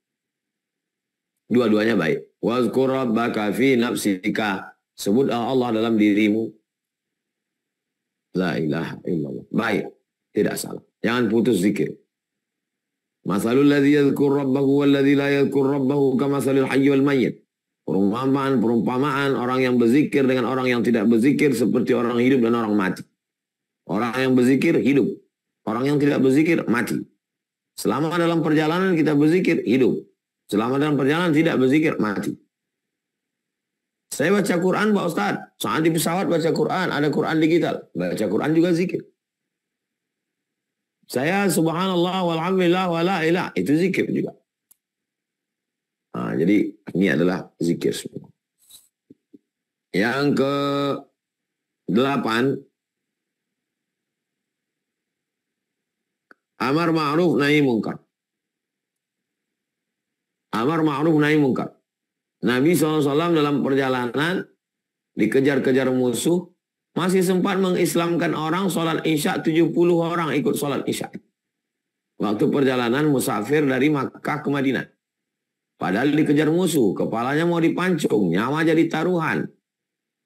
Dua-duanya baik. Wazkur rabbaka fi nafsika. sebut Allah dalam dirimu La ilaha illallah. Baik. Tidak salah. Jangan putus zikir. Masalul ladhi yadhkur rabbahu wal ladhi la yadhkur rabbahu kamasalil hayy wal mayyit. Perumpamaan, perumpamaan orang yang berzikir dengan orang yang tidak berzikir seperti orang hidup dan orang mati. Orang yang berzikir hidup. Orang yang tidak berzikir mati. Selama dalam perjalanan kita berzikir hidup. Selama dalam perjalanan tidak berzikir mati. Saya baca Quran Pak Ustaz. Saat di pesawat baca Quran. Ada Quran digital. Baca Quran juga zikir. Saya subhanallah walhamdulillah wala ilah. Itu zikir juga. Nah, jadi ini adalah zikir semua. Yang ke delapan. Amar ma'ruf na'i mungkar. Amar ma'ruf na'i mungkar. Nabi SAW dalam perjalanan dikejar-kejar musuh, masih sempat mengislamkan orang sholat isya 70 orang ikut sholat isya. Waktu perjalanan musafir dari Makkah ke Madinah. Padahal dikejar musuh, kepalanya mau dipancung, nyawa jadi taruhan.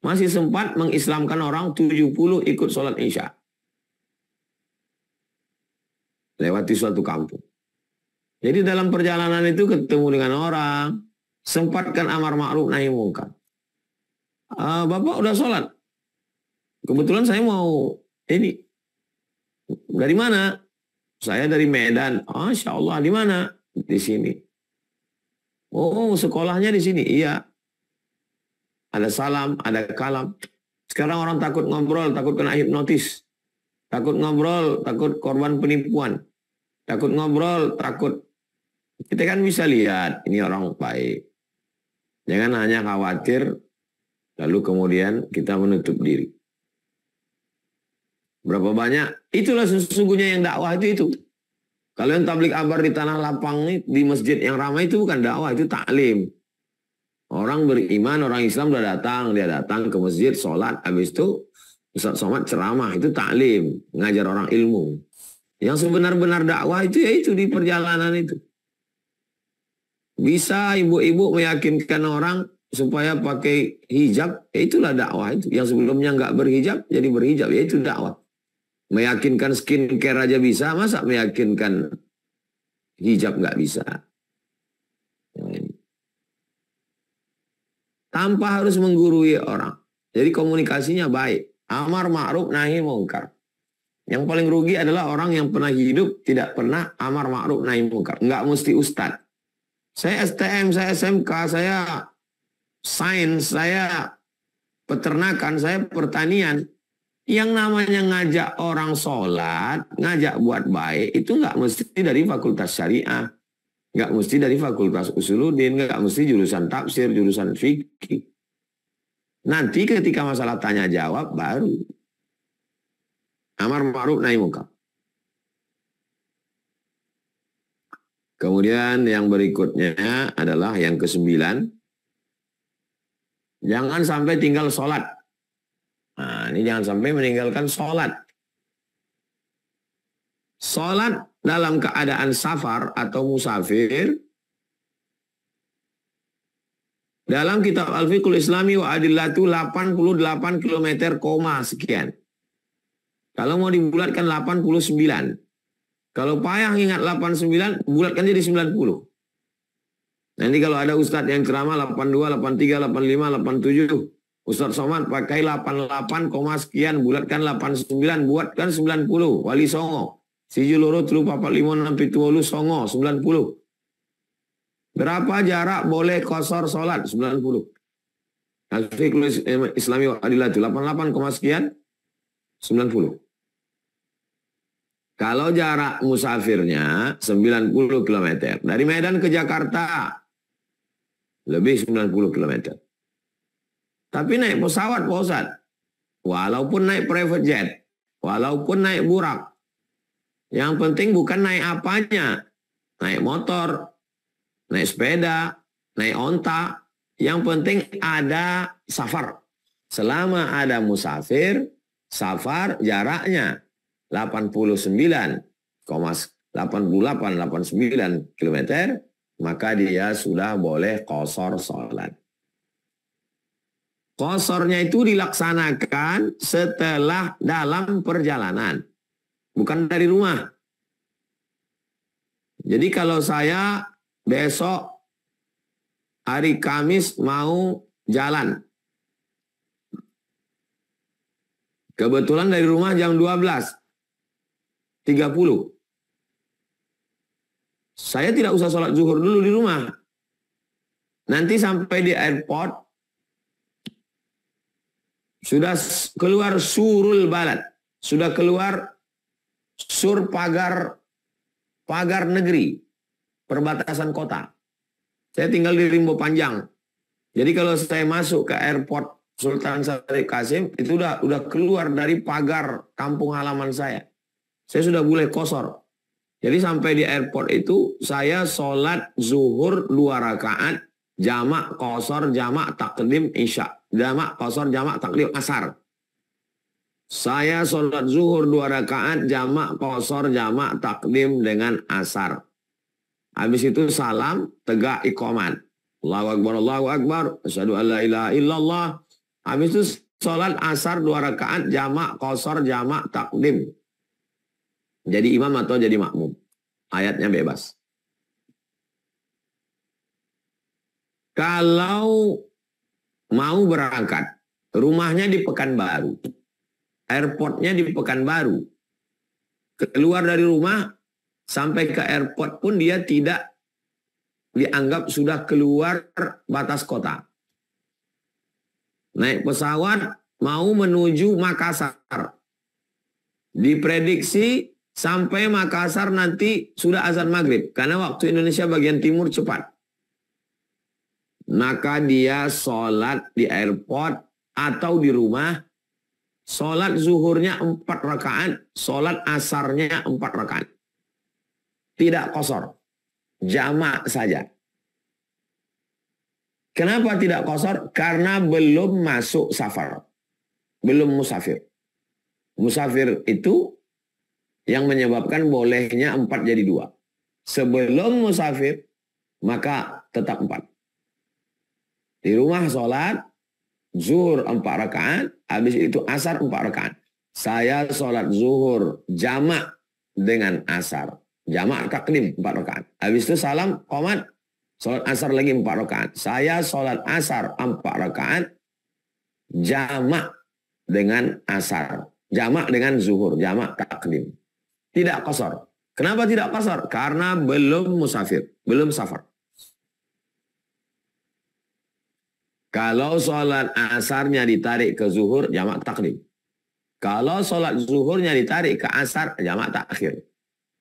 Masih sempat mengislamkan orang 70 ikut sholat isya. Lewati suatu kampung. Jadi dalam perjalanan itu ketemu dengan orang, Sempatkan amar ma'ruf nahi mungkar. Uh, Bapak udah sholat. Kebetulan saya mau ini. Dari mana? Saya dari Medan. Oh, Insya Allah di mana? Di sini. Oh, sekolahnya di sini. Iya. Ada salam, ada kalam. Sekarang orang takut ngobrol, takut kena hipnotis. Takut ngobrol, takut korban penipuan. Takut ngobrol, takut kita kan bisa lihat ini orang baik Jangan hanya khawatir, lalu kemudian kita menutup diri. Berapa banyak? Itulah sesungguhnya yang dakwah itu itu. Kalau yang tablik abar di tanah lapang di masjid yang ramai itu bukan dakwah, itu taklim. Orang beriman, orang Islam sudah datang, dia datang ke masjid, sholat, habis itu Ustaz Somad ceramah, itu taklim, mengajar orang ilmu. Yang sebenar-benar dakwah itu ya itu di perjalanan itu. Bisa ibu-ibu meyakinkan orang supaya pakai hijab, ya itulah dakwah itu. Yang sebelumnya nggak berhijab jadi berhijab, ya itu dakwah. Meyakinkan skincare aja bisa, masa meyakinkan hijab nggak bisa? Tanpa harus menggurui orang. Jadi komunikasinya baik. Amar ma'ruf nahi mungkar. Yang paling rugi adalah orang yang pernah hidup tidak pernah amar ma'ruf nahi mungkar. Nggak mesti ustadz. Saya STM, saya SMK, saya sains, saya peternakan, saya pertanian. Yang namanya ngajak orang sholat, ngajak buat baik, itu nggak mesti dari fakultas syariah. Nggak mesti dari fakultas usuludin, nggak mesti jurusan tafsir, jurusan fikih. Nanti ketika masalah tanya jawab baru. Amar ma'ruf nahi Kemudian yang berikutnya adalah yang kesembilan. Jangan sampai tinggal sholat. Nah, ini jangan sampai meninggalkan sholat. Sholat dalam keadaan safar atau musafir. Dalam kitab Al-Fiqhul Islami wa Adillatu 88 km, sekian. Kalau mau dibulatkan 89. Kalau payah ingat 89, bulatkan jadi 90. Nanti kalau ada ustadz yang ceramah 82, 83, 85, 87. Ustadz Somad pakai 88, sekian, bulatkan 89, buatkan 90. Wali Songo. Siju loro telu papat lima enam pituolu songo 90. Berapa jarak boleh kosor sholat? 90. Al-Fiqh Islami Adilatul 88, sekian 90. Kalau jarak musafirnya 90 km. Dari Medan ke Jakarta lebih 90 km. Tapi naik pesawat Pak Walaupun naik private jet. Walaupun naik burak. Yang penting bukan naik apanya. Naik motor. Naik sepeda. Naik onta. Yang penting ada safar. Selama ada musafir, safar jaraknya sembilan km, maka dia sudah boleh kosor sholat. Kosornya itu dilaksanakan setelah dalam perjalanan, bukan dari rumah. Jadi kalau saya besok hari Kamis mau jalan. Kebetulan dari rumah jam 12. 30. Saya tidak usah sholat zuhur dulu di rumah. Nanti sampai di airport, sudah keluar surul balat. Sudah keluar sur pagar pagar negeri, perbatasan kota. Saya tinggal di Rimbo Panjang. Jadi kalau saya masuk ke airport Sultan Syarif Kasim itu udah udah keluar dari pagar kampung halaman saya. Saya sudah boleh kosor. Jadi sampai di airport itu saya sholat zuhur dua rakaat jamak kosor jamak taklim isya jamak kosor jamak taklim asar. Saya sholat zuhur dua rakaat jamak kosor jamak taklim dengan asar. Habis itu salam tegak ikoman. Allahu Akbar, Allahu Akbar, Asyadu alla ilaha illallah. Habis itu sholat asar dua rakaat jamak kosor jamak taklim. Jadi imam atau jadi makmum. Ayatnya bebas. Kalau mau berangkat, rumahnya di Pekanbaru, airportnya di Pekanbaru, keluar dari rumah sampai ke airport pun dia tidak dianggap sudah keluar batas kota. Naik pesawat mau menuju Makassar. Diprediksi Sampai Makassar nanti sudah azan maghrib. Karena waktu Indonesia bagian timur cepat. Maka dia sholat di airport atau di rumah. Sholat zuhurnya empat rakaat. Sholat asarnya empat rakaat. Tidak kosor. Jamak saja. Kenapa tidak kosor? Karena belum masuk safar. Belum musafir. Musafir itu yang menyebabkan bolehnya empat jadi dua. Sebelum musafir, maka tetap empat. Di rumah sholat, zuhur empat rakaat, habis itu asar empat rakaat. Saya sholat zuhur jamak dengan asar. Jamak taklim empat rakaat. Habis itu salam, komat, sholat asar lagi empat rakaat. Saya sholat asar empat rakaat, jamak dengan asar. Jamak dengan zuhur, jamak taklim. Tidak kosor. Kenapa tidak kosor? Karena belum musafir, belum safar. Kalau sholat asarnya ditarik ke zuhur, jamak taklim. Kalau sholat zuhurnya ditarik ke asar, jamak takhir.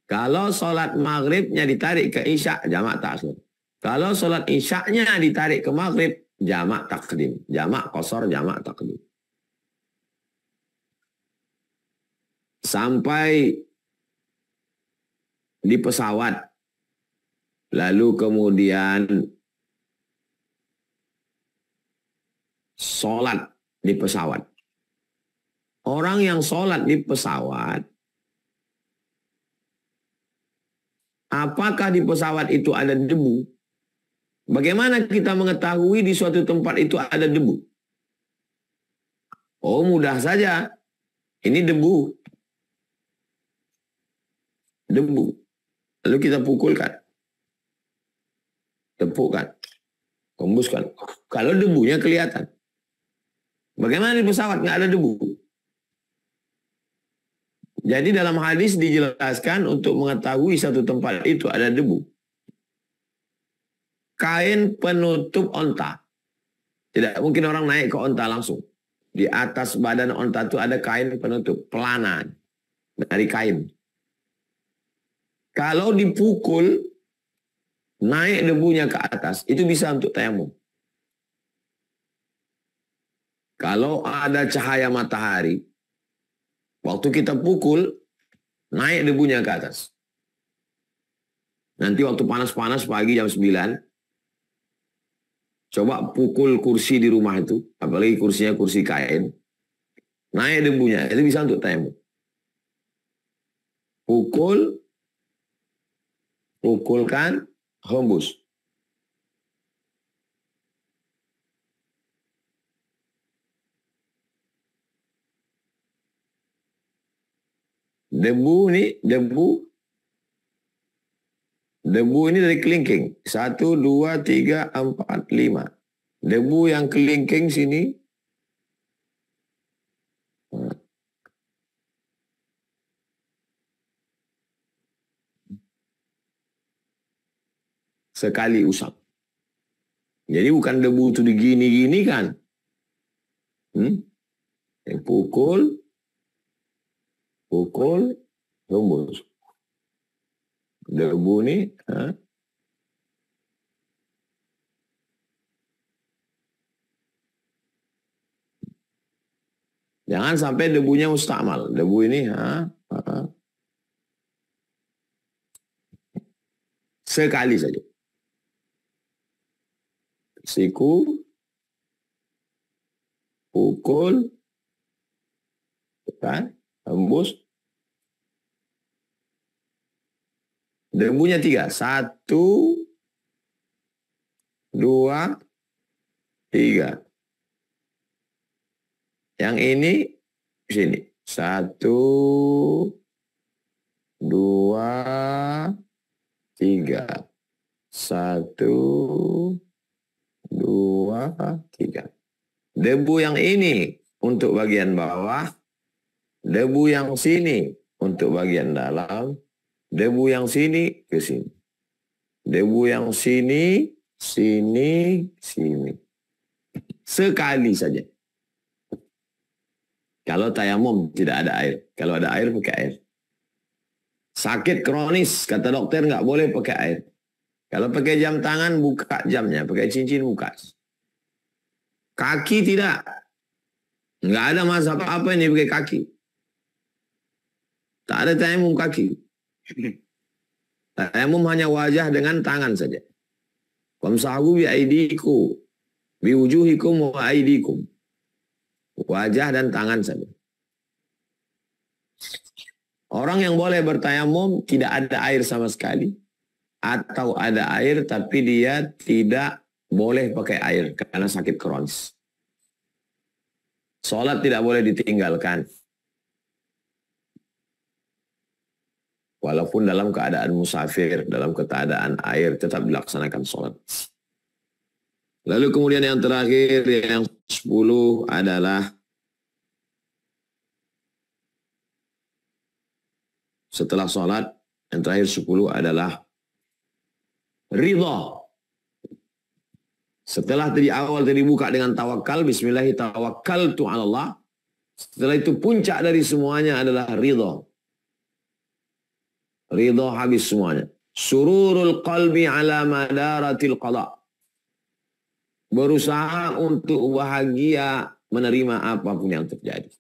Kalau sholat maghribnya ditarik ke isya, jamak takhir. Kalau sholat isyaknya ditarik ke maghrib, jamak takdim. Jamak kosor, jamak takdim. Sampai di pesawat. Lalu kemudian sholat di pesawat. Orang yang sholat di pesawat, apakah di pesawat itu ada debu? Bagaimana kita mengetahui di suatu tempat itu ada debu? Oh mudah saja, ini debu. Debu. Lalu kita pukulkan. Tepukkan. kombuskan. Kalau debunya kelihatan. Bagaimana di pesawat? Nggak ada debu. Jadi dalam hadis dijelaskan untuk mengetahui satu tempat itu ada debu. Kain penutup onta. Tidak mungkin orang naik ke onta langsung. Di atas badan onta itu ada kain penutup, pelana dari kain. Kalau dipukul, naik debunya ke atas, itu bisa untuk tayamum. Kalau ada cahaya matahari, waktu kita pukul, naik debunya ke atas. Nanti waktu panas-panas pagi jam 9, coba pukul kursi di rumah itu, apalagi kursinya kursi kain, naik debunya, itu bisa untuk tayamum. Pukul, pukulkan, hembus. Debu ini, debu. Debu ini dari kelingking. Satu, dua, tiga, empat, lima. Debu yang kelingking sini sekali usap. Jadi bukan debu itu digini-gini kan. Hmm? Yang pukul, pukul, rumus. Debu ini, ha? Jangan sampai debunya mustakmal. Debu ini, ha? ha? Sekali saja siku, pukul, tekan, hembus. Debunya tiga. Satu, dua, tiga. Yang ini di sini. Satu, dua, tiga. Satu, dua, tiga. Debu yang ini untuk bagian bawah, debu yang sini untuk bagian dalam, debu yang sini ke sini. Debu yang sini, sini, sini. Sekali saja. Kalau tayamum tidak ada air. Kalau ada air pakai air. Sakit kronis kata dokter nggak boleh pakai air. Kalau pakai jam tangan, buka jamnya. Pakai cincin, buka. Kaki tidak. Nggak ada masalah apa apa ini pakai kaki. Tak ada tayamum kaki. Tayamum hanya wajah dengan tangan saja. Wamsahu bi aidiku. Bi wujuhikum wa aidikum. Wajah dan tangan saja. Orang yang boleh bertayamum tidak ada air sama sekali atau ada air tapi dia tidak boleh pakai air karena sakit kronis. Sholat tidak boleh ditinggalkan. Walaupun dalam keadaan musafir, dalam keadaan air tetap dilaksanakan sholat. Lalu kemudian yang terakhir, yang 10 adalah setelah sholat, yang terakhir 10 adalah ridha. Setelah tadi awal tadi buka dengan tawakal, bismillah tawakal tu Allah. Setelah itu puncak dari semuanya adalah ridha. Ridha habis semuanya. Sururul qalbi ala madaratil qada. Berusaha untuk bahagia menerima apapun yang terjadi.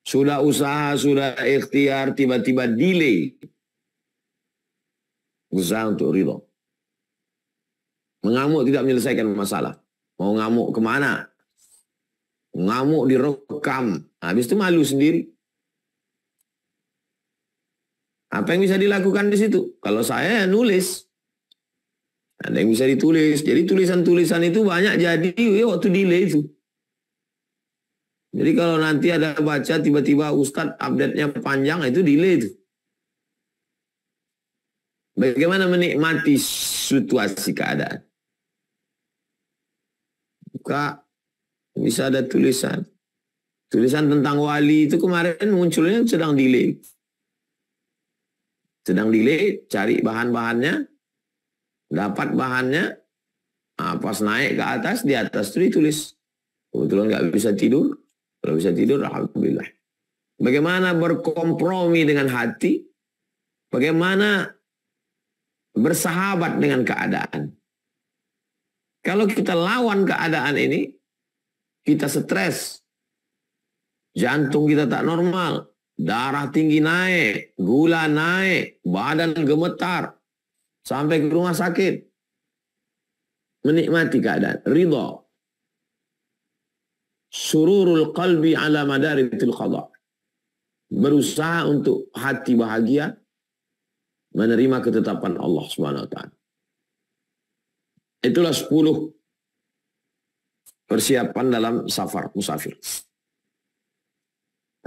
Sudah usaha, sudah ikhtiar, tiba-tiba delay. Berusaha untuk ridho. Mengamuk tidak menyelesaikan masalah. Mau ngamuk kemana? Ngamuk direkam. Habis itu malu sendiri. Apa yang bisa dilakukan di situ? Kalau saya ya nulis. Ada yang bisa ditulis. Jadi tulisan-tulisan itu banyak jadi ya, waktu delay itu. Jadi kalau nanti ada baca tiba-tiba Ustadz update-nya panjang itu delay itu. Bagaimana menikmati situasi keadaan? Buka, bisa ada tulisan. Tulisan tentang wali itu kemarin munculnya sedang delay. Sedang delay, cari bahan-bahannya, dapat bahannya, nah, pas naik ke atas, di atas itu ditulis. Kebetulan nggak bisa tidur, kalau bisa tidur, Alhamdulillah. Bagaimana berkompromi dengan hati, bagaimana Bersahabat dengan keadaan. Kalau kita lawan keadaan ini, kita stres. Jantung kita tak normal. Darah tinggi naik, gula naik, badan gemetar. Sampai ke rumah sakit. Menikmati keadaan. Ridho. Sururul qalbi ala madaritil qadha. Berusaha untuk hati bahagia menerima ketetapan Allah Subhanahu wa taala. Itulah 10 persiapan dalam safar musafir.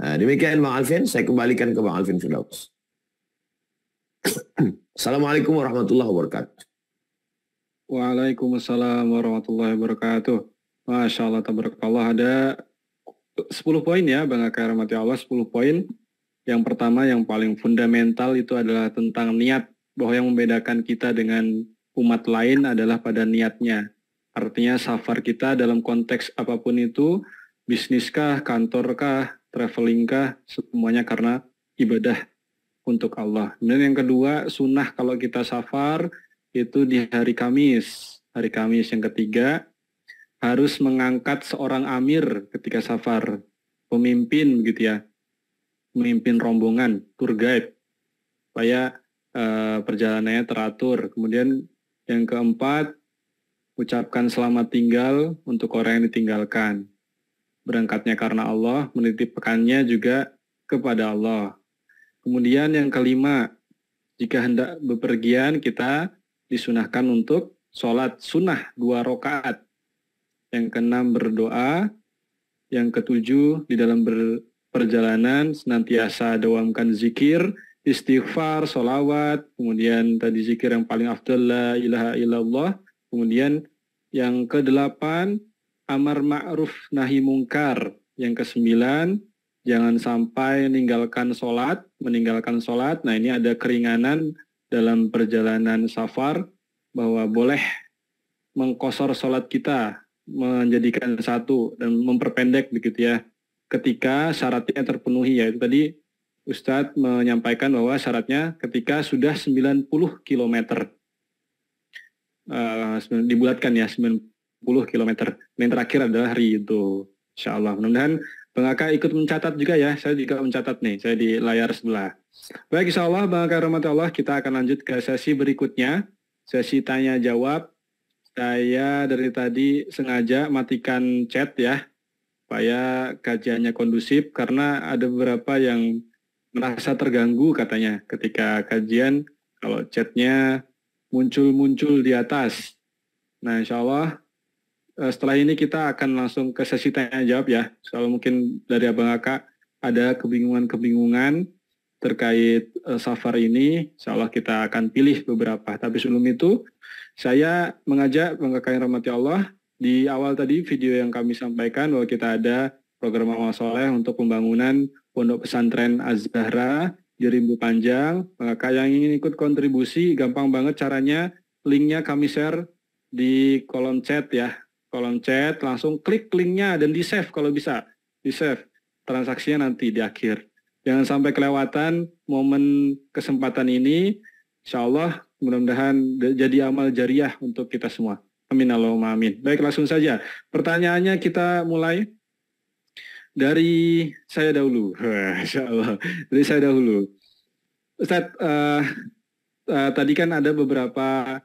Nah, demikian Bang Alvin, saya kembalikan ke Bang Alvin Firdaus. Assalamualaikum warahmatullahi wabarakatuh. Waalaikumsalam warahmatullahi wabarakatuh. Masya Allah, tabarakallah. Ada 10 poin ya, Bang Akar Allah, 10 poin yang pertama yang paling fundamental itu adalah tentang niat bahwa yang membedakan kita dengan umat lain adalah pada niatnya. Artinya safar kita dalam konteks apapun itu, bisniskah, kantorkah, travelingkah, semuanya karena ibadah untuk Allah. dan yang kedua, sunnah kalau kita safar itu di hari Kamis. Hari Kamis yang ketiga, harus mengangkat seorang amir ketika safar, pemimpin gitu ya memimpin rombongan tour guide supaya uh, perjalanannya teratur. Kemudian yang keempat, ucapkan selamat tinggal untuk orang yang ditinggalkan. Berangkatnya karena Allah, menitipkannya juga kepada Allah. Kemudian yang kelima, jika hendak bepergian kita disunahkan untuk sholat sunnah dua rakaat. Yang keenam berdoa, yang ketujuh di dalam ber, perjalanan senantiasa dawamkan zikir, istighfar, solawat, kemudian tadi zikir yang paling afdal la ilaha illallah, kemudian yang kedelapan amar ma'ruf nahi mungkar, yang kesembilan jangan sampai meninggalkan sholat, meninggalkan sholat. Nah ini ada keringanan dalam perjalanan safar bahwa boleh mengkosor sholat kita, menjadikan satu dan memperpendek begitu ya ketika syaratnya terpenuhi yaitu tadi Ustadz menyampaikan bahwa syaratnya ketika sudah 90 km uh, dibulatkan ya 90 km yang terakhir adalah Ridho Insya Allah mudah-mudahan Bang ikut mencatat juga ya saya juga mencatat nih saya di layar sebelah baik Insya Allah Bang Aka Allah kita akan lanjut ke sesi berikutnya sesi tanya jawab saya dari tadi sengaja matikan chat ya supaya kajiannya kondusif karena ada beberapa yang merasa terganggu katanya ketika kajian kalau chatnya muncul-muncul di atas. Nah, insya Allah eh, setelah ini kita akan langsung ke sesi tanya jawab ya. Soal mungkin dari Abang Aka ada kebingungan-kebingungan terkait uh, safar ini, insya Allah kita akan pilih beberapa. Tapi sebelum itu, saya mengajak Bang Kakak yang rahmati Allah di awal tadi video yang kami sampaikan bahwa kita ada program amal soleh untuk pembangunan Pondok Pesantren Azbahra di Rimbu Panjang. Maka yang ingin ikut kontribusi, gampang banget caranya. Linknya kami share di kolom chat ya. Kolom chat, langsung klik linknya dan di-save kalau bisa. Di-save transaksinya nanti di akhir. Jangan sampai kelewatan momen kesempatan ini. Insya Allah mudah-mudahan jadi amal jariah untuk kita semua. Amin Allahumma amin. Baik langsung saja. Pertanyaannya kita mulai dari saya dahulu. Insya Allah. Dari saya dahulu. Ustaz, uh, eh, uh, eh, tadi kan ada beberapa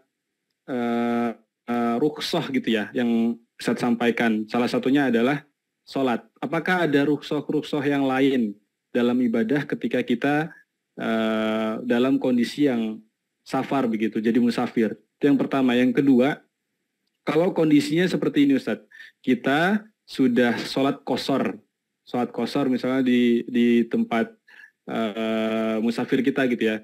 uh, eh, uh, rukshoh gitu ya yang Ustaz sampaikan. Salah satunya adalah sholat. Apakah ada ruksoh-ruksoh yang lain dalam ibadah ketika kita uh, dalam kondisi yang safar begitu, jadi musafir? Itu yang pertama. Yang kedua, kalau kondisinya seperti ini Ustadz, kita sudah sholat kosor, sholat kosor misalnya di di tempat uh, musafir kita gitu ya,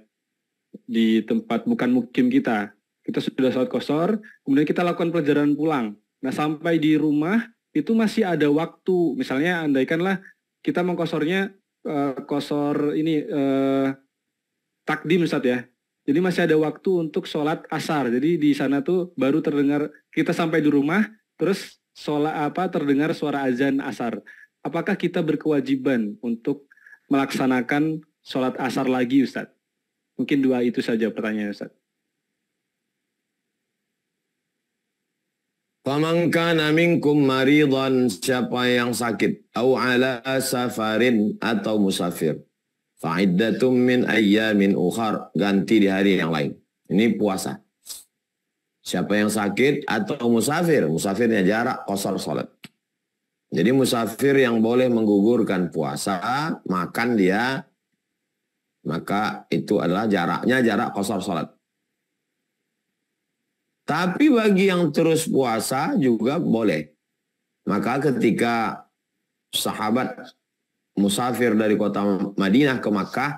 di tempat bukan mukim kita, kita sudah sholat kosor, kemudian kita lakukan pelajaran pulang. Nah sampai di rumah itu masih ada waktu, misalnya andaikanlah kita mengkosornya uh, kosor ini uh, takdim Ustadz ya, jadi masih ada waktu untuk sholat asar. Jadi di sana tuh baru terdengar kita sampai di rumah, terus sholat apa terdengar suara azan asar. Apakah kita berkewajiban untuk melaksanakan sholat asar lagi, Ustadz? Mungkin dua itu saja pertanyaan, Ustadz. Faman aminkum maridon siapa yang sakit au ala safarin atau musafir Fa'iddatum min ayyamin ukhar. Ganti di hari yang lain. Ini puasa. Siapa yang sakit atau musafir. Musafirnya jarak, kosor sholat. Jadi musafir yang boleh menggugurkan puasa, makan dia, maka itu adalah jaraknya jarak kosor sholat. Tapi bagi yang terus puasa juga boleh. Maka ketika sahabat musafir dari kota Madinah ke Makkah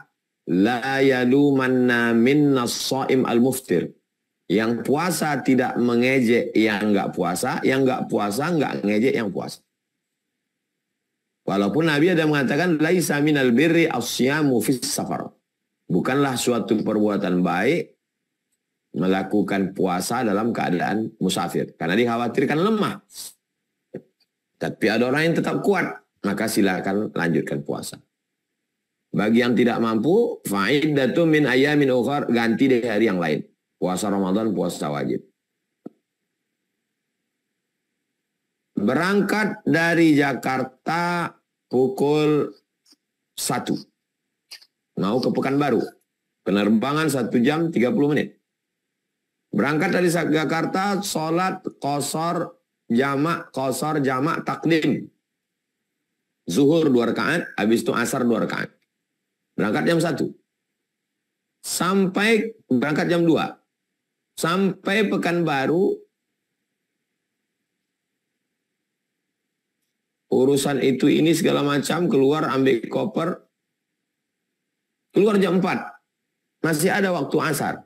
la yalumanna minna shaim al muftir yang puasa tidak mengejek yang nggak puasa, yang nggak puasa nggak ngejek yang puasa. Walaupun Nabi ada mengatakan laisa minal birri asyamu fis safar. Bukanlah suatu perbuatan baik melakukan puasa dalam keadaan musafir karena dikhawatirkan lemah. Tapi ada orang yang tetap kuat maka silakan lanjutkan puasa. Bagi yang tidak mampu, datu min min ukhar, ganti dari hari yang lain. Puasa Ramadan, puasa wajib. Berangkat dari Jakarta pukul 1. Mau ke Pekanbaru. Penerbangan 1 jam 30 menit. Berangkat dari Jakarta, sholat kosor jamak, kosor jamak taklim. Zuhur dua rakaat, habis itu asar dua rakaat. Berangkat jam satu. Sampai berangkat jam dua. Sampai pekan baru urusan itu ini segala macam keluar ambil koper keluar jam empat masih ada waktu asar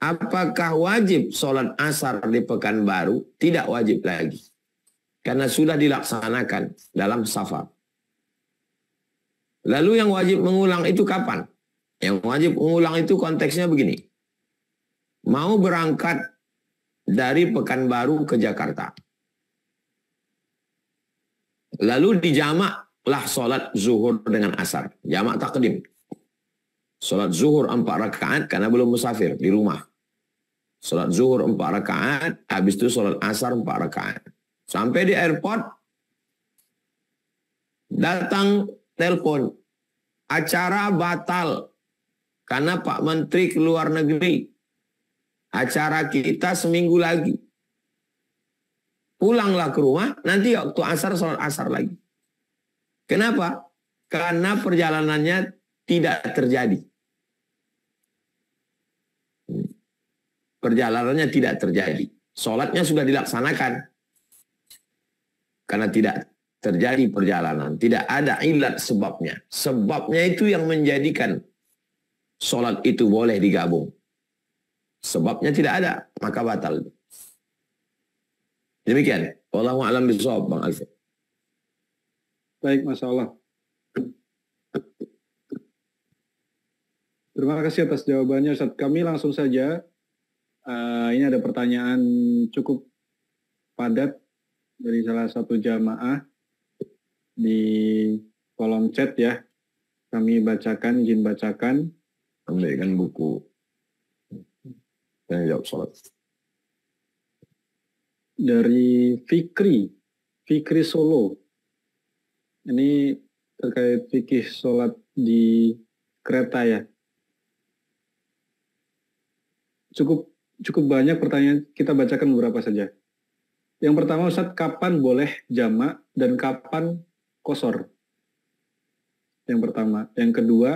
apakah wajib sholat asar di pekan baru tidak wajib lagi karena sudah dilaksanakan dalam safar Lalu yang wajib mengulang itu kapan? Yang wajib mengulang itu konteksnya begini. Mau berangkat dari Pekanbaru ke Jakarta. Lalu dijamaklah sholat zuhur dengan asar. Jamak takdim. Sholat zuhur empat rakaat karena belum musafir di rumah. Sholat zuhur empat rakaat, habis itu sholat asar empat rakaat. Sampai di airport, datang telepon. Acara batal karena Pak Menteri ke luar negeri. Acara kita seminggu lagi. Pulanglah ke rumah, nanti waktu asar sholat asar lagi. Kenapa? Karena perjalanannya tidak terjadi. Perjalanannya tidak terjadi. Sholatnya sudah dilaksanakan. Karena tidak terjadi perjalanan. Tidak ada ilat sebabnya. Sebabnya itu yang menjadikan sholat itu boleh digabung. Sebabnya tidak ada, maka batal. Demikian. Wallahu a'lam bisawab, Bang Alfi. Baik, Masya Allah. Terima kasih atas jawabannya, Ustaz. Kami langsung saja. Uh, ini ada pertanyaan cukup padat dari salah satu jamaah di kolom chat ya. Kami bacakan, izin bacakan. Ambilkan buku. Dan jawab sholat. Dari Fikri. Fikri Solo. Ini terkait fikih sholat di kereta ya. Cukup cukup banyak pertanyaan, kita bacakan beberapa saja. Yang pertama Ustaz, kapan boleh jamak dan kapan kosor. Yang pertama. Yang kedua,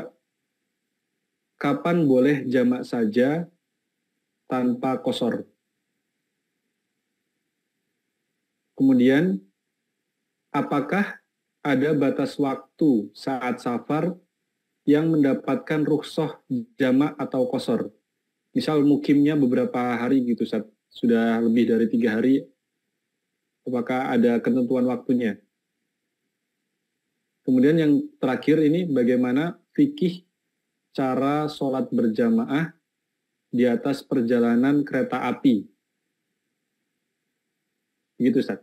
kapan boleh jamak saja tanpa kosor? Kemudian, apakah ada batas waktu saat safar yang mendapatkan rukshoh jamak atau kosor? Misal mukimnya beberapa hari gitu, sudah lebih dari tiga hari, apakah ada ketentuan waktunya? Kemudian yang terakhir ini bagaimana fikih cara sholat berjamaah di atas perjalanan kereta api. Begitu Ustaz.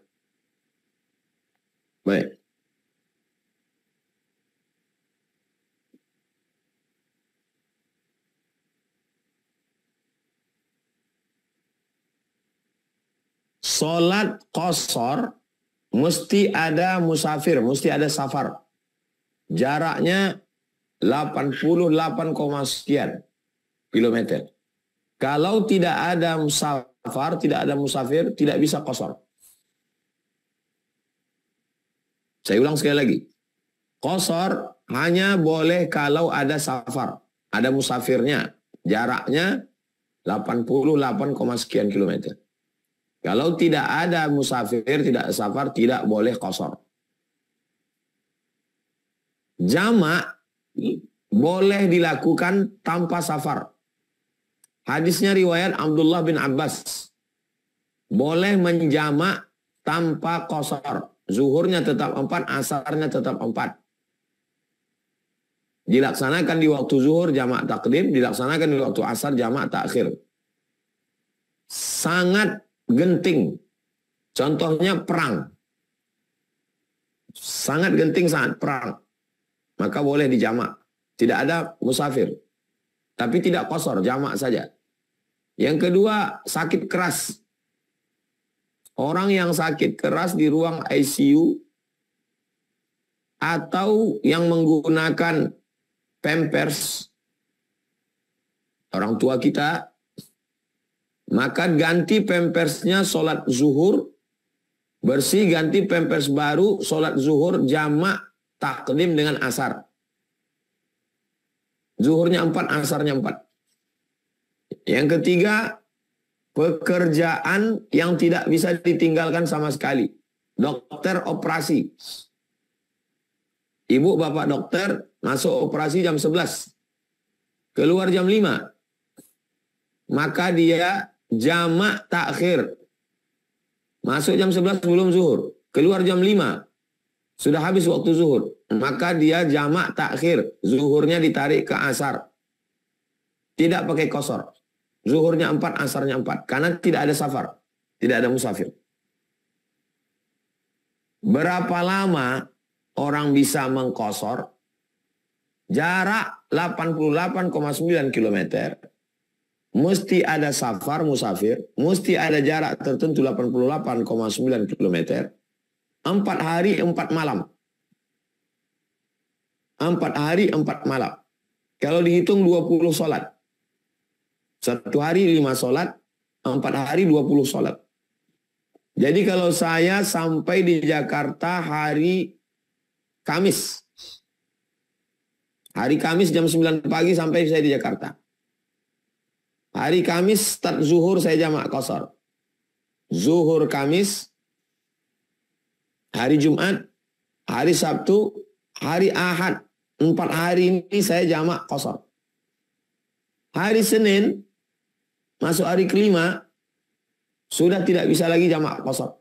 Baik. Sholat kosor mesti ada musafir, mesti ada safar. Jaraknya 88, sekian kilometer. Kalau tidak ada musafar, tidak ada musafir, tidak bisa kosor. Saya ulang sekali lagi. Kosor hanya boleh kalau ada safar. Ada musafirnya. Jaraknya 88, sekian kilometer. Kalau tidak ada musafir, tidak safar, tidak boleh kosor. Jamak boleh dilakukan tanpa safar. Hadisnya riwayat Abdullah bin Abbas. Boleh menjamak tanpa kosor. Zuhurnya tetap empat, asarnya tetap empat. Dilaksanakan di waktu zuhur jamak takdim, dilaksanakan di waktu asar jamak takhir. Sangat genting. Contohnya perang. Sangat genting saat perang maka boleh dijamak. Tidak ada musafir. Tapi tidak kosor, jamak saja. Yang kedua, sakit keras. Orang yang sakit keras di ruang ICU atau yang menggunakan pampers orang tua kita maka ganti pampersnya sholat zuhur bersih ganti pampers baru sholat zuhur jamak Takdim dengan asar. Zuhurnya empat, asarnya empat. Yang ketiga, pekerjaan yang tidak bisa ditinggalkan sama sekali. Dokter operasi. Ibu bapak dokter masuk operasi jam 11. Keluar jam 5. Maka dia jamak takhir. Masuk jam 11 sebelum zuhur. Keluar jam 5. Sudah habis waktu zuhur. Maka dia jamak takhir. Zuhurnya ditarik ke asar. Tidak pakai kosor. Zuhurnya empat, asarnya empat. Karena tidak ada safar. Tidak ada musafir. Berapa lama orang bisa mengkosor? Jarak 88,9 km. Mesti ada safar musafir. Mesti ada jarak tertentu 88,9 km Empat hari, empat malam. Empat hari, empat malam. Kalau dihitung dua puluh sholat. Satu hari lima sholat, empat hari dua puluh sholat. Jadi kalau saya sampai di Jakarta hari Kamis. Hari Kamis jam 9 pagi sampai saya di Jakarta. Hari Kamis start zuhur saya jamak kosor. Zuhur Kamis, hari Jumat, hari Sabtu, hari Ahad. Empat hari ini saya jamak kosong. Hari Senin, masuk hari kelima, sudah tidak bisa lagi jamak kosong.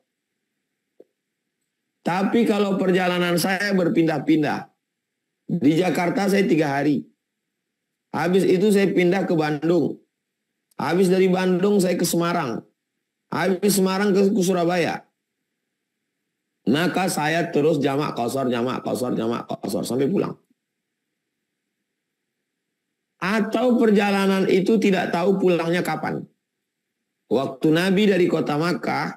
Tapi kalau perjalanan saya berpindah-pindah. Di Jakarta saya tiga hari. Habis itu saya pindah ke Bandung. Habis dari Bandung saya ke Semarang. Habis Semarang ke Surabaya. Maka saya terus jamak kosor, jamak kosor, jamak kosor sampai pulang. Atau perjalanan itu tidak tahu pulangnya kapan. Waktu Nabi dari kota Makkah,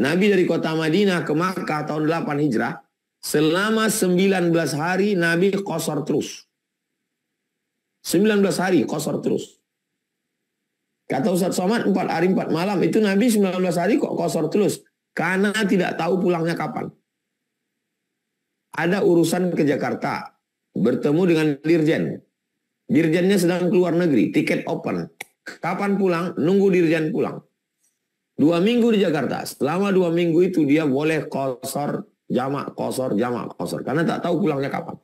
Nabi dari kota Madinah ke Makkah tahun 8 Hijrah, selama 19 hari Nabi kosor terus. 19 hari kosor terus. Kata Ustaz Somad 4 hari 4 malam itu Nabi 19 hari kok kosor terus. Karena tidak tahu pulangnya kapan. Ada urusan ke Jakarta, bertemu dengan Dirjen. Dirjennya sedang keluar negeri, tiket open. Kapan pulang? Nunggu Dirjen pulang. Dua minggu di Jakarta. Selama dua minggu itu dia boleh kosor, jamak, kosor, jamak, kosor. Karena tak tahu pulangnya kapan.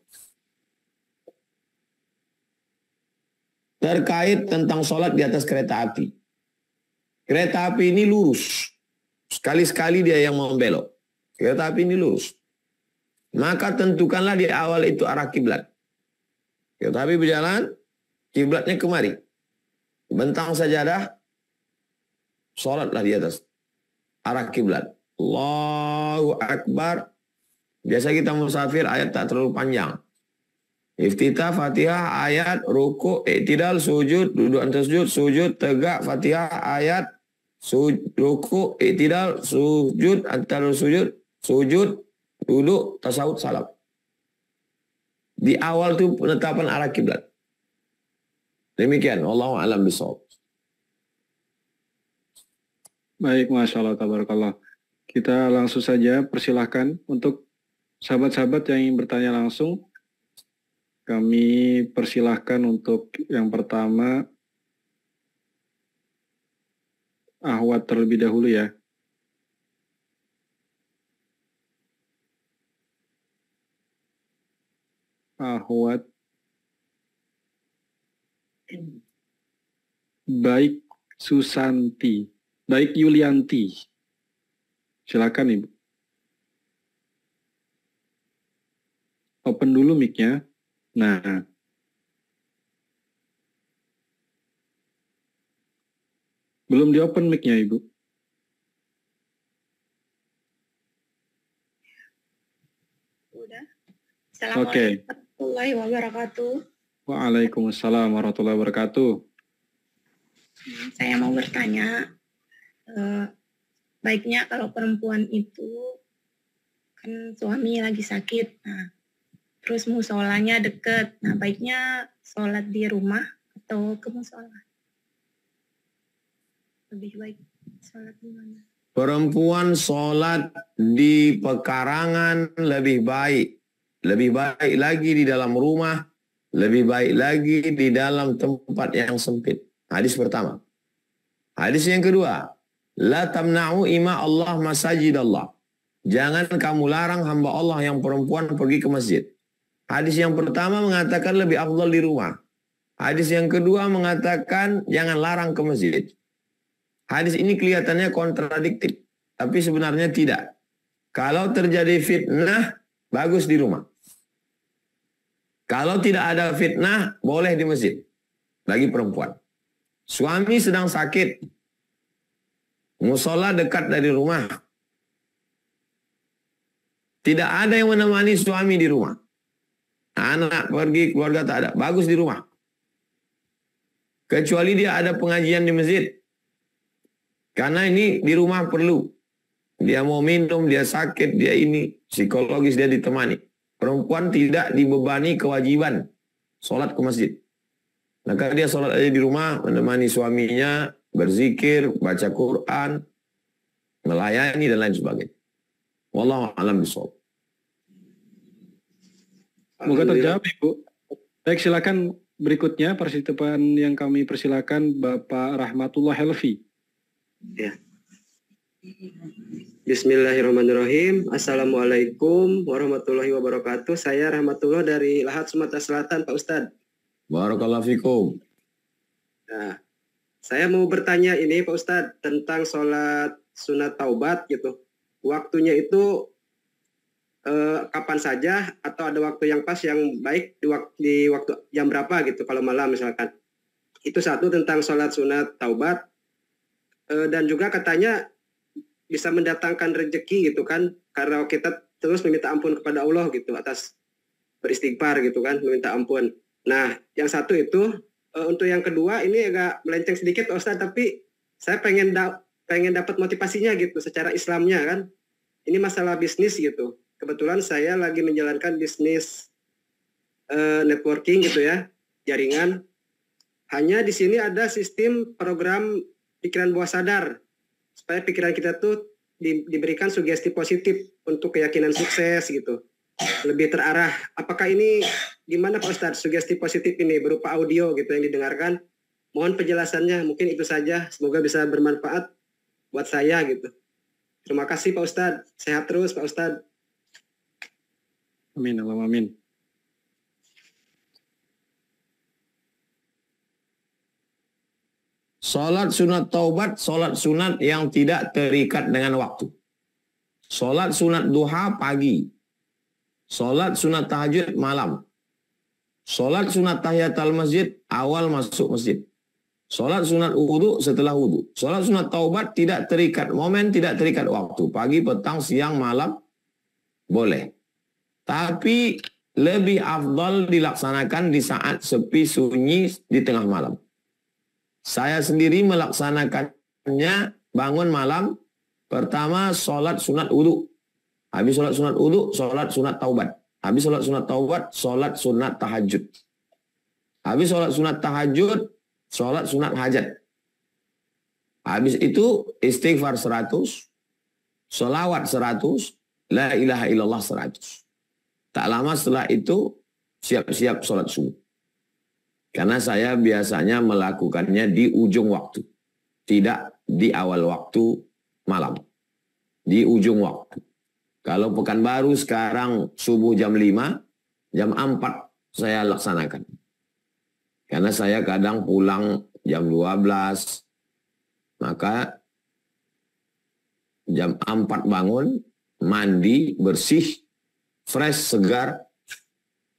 Terkait tentang sholat di atas kereta api. Kereta api ini lurus. Sekali-sekali dia yang mau membelok. Ya, tapi ini lurus. Maka tentukanlah di awal itu arah kiblat. Ya, tapi berjalan, kiblatnya kemari. Bentang sajadah, sholatlah di atas. Arah kiblat. Allahu Akbar. Biasa kita musafir ayat tak terlalu panjang. Iftitah, fatihah, ayat, ruku, iktidal, sujud, duduk antar sujud, sujud, tegak, fatihah, ayat, Suku ruku, itidal, sujud, antara sujud, sujud, duduk, tasawuf, salam. Di awal tuh penetapan arah kiblat. Demikian, Allah alam bisawab. Baik, Masya Allah, tabarakallah. Kita langsung saja persilahkan untuk sahabat-sahabat yang ingin bertanya langsung. Kami persilahkan untuk yang pertama Ahwat terlebih dahulu ya. Ahwat. Baik Susanti. Baik Yulianti. Silakan Ibu. Open dulu mic-nya. Nah, Belum di open mic-nya, Ibu. Udah. Oke. okay. warahmatullahi wabarakatuh. Waalaikumsalam warahmatullahi wabarakatuh. Hmm, saya mau bertanya, eh, baiknya kalau perempuan itu kan suami lagi sakit, nah terus musolanya deket, nah baiknya sholat di rumah atau ke musola? lebih baik sholat di mana? Perempuan sholat di pekarangan lebih baik. Lebih baik lagi di dalam rumah. Lebih baik lagi di dalam tempat yang sempit. Hadis pertama. Hadis yang kedua. La tamna'u ima Allah masajid Allah. Jangan kamu larang hamba Allah yang perempuan pergi ke masjid. Hadis yang pertama mengatakan lebih afdal di rumah. Hadis yang kedua mengatakan jangan larang ke masjid. Hadis ini kelihatannya kontradiktif, tapi sebenarnya tidak. Kalau terjadi fitnah, bagus di rumah. Kalau tidak ada fitnah, boleh di masjid. Bagi perempuan. Suami sedang sakit. Musola dekat dari rumah. Tidak ada yang menemani suami di rumah. Anak pergi, keluarga tak ada. Bagus di rumah. Kecuali dia ada pengajian di masjid. Karena ini di rumah perlu. Dia mau minum, dia sakit, dia ini. Psikologis dia ditemani. Perempuan tidak dibebani kewajiban sholat ke masjid. Maka dia sholat aja di rumah, menemani suaminya, berzikir, baca Quran, melayani dan lain sebagainya. Wallahu alam bisawab. Moga terjawab Ibu. Baik silakan berikutnya persiapan yang kami persilakan Bapak Rahmatullah Helvi. Ya. Bismillahirrahmanirrahim. Assalamualaikum warahmatullahi wabarakatuh. Saya Rahmatullah dari Lahat Sumatera Selatan, Pak Ustadz. Barakallahu fikum. Nah, saya mau bertanya ini Pak Ustadz tentang sholat sunat taubat gitu. Waktunya itu eh, kapan saja atau ada waktu yang pas yang baik di waktu, di waktu jam berapa gitu kalau malam misalkan. Itu satu tentang sholat sunat taubat. Eh, dan juga katanya bisa mendatangkan rezeki gitu kan karena kita terus meminta ampun kepada Allah gitu atas beristighfar gitu kan meminta ampun nah yang satu itu eh, untuk yang kedua ini agak melenceng sedikit Ustaz tapi saya pengen da pengen dapat motivasinya gitu secara Islamnya kan ini masalah bisnis gitu kebetulan saya lagi menjalankan bisnis uh, networking gitu ya jaringan hanya di sini ada sistem program pikiran bawah sadar supaya pikiran kita tuh di, diberikan sugesti positif untuk keyakinan sukses gitu lebih terarah apakah ini gimana Pak Ustadz sugesti positif ini berupa audio gitu yang didengarkan mohon penjelasannya mungkin itu saja semoga bisa bermanfaat buat saya gitu terima kasih Pak Ustadz sehat terus Pak Ustadz amin Allah amin Sholat sunat taubat, sholat sunat yang tidak terikat dengan waktu. Sholat sunat duha pagi. sholat sunat tahajud malam. sholat sunat tahiyat al masjid awal masuk masjid. sholat sunat wudhu setelah wudhu. sholat sunat taubat tidak terikat momen, tidak terikat waktu. Pagi, petang, siang, malam boleh. Tapi lebih afdal dilaksanakan di saat sepi sunyi di tengah malam. Saya sendiri melaksanakannya bangun malam pertama sholat sunat wudhu. Habis sholat sunat wudhu, sholat sunat taubat. Habis sholat sunat taubat, sholat sunat tahajud. Habis sholat sunat tahajud, sholat sunat hajat. Habis itu istighfar 100, sholawat 100, la ilaha illallah 100. Tak lama setelah itu siap-siap sholat subuh. Karena saya biasanya melakukannya di ujung waktu, tidak di awal waktu malam. Di ujung waktu. Kalau pekan baru sekarang subuh jam 5, jam 4 saya laksanakan. Karena saya kadang pulang jam 12, maka jam 4 bangun, mandi, bersih, fresh, segar,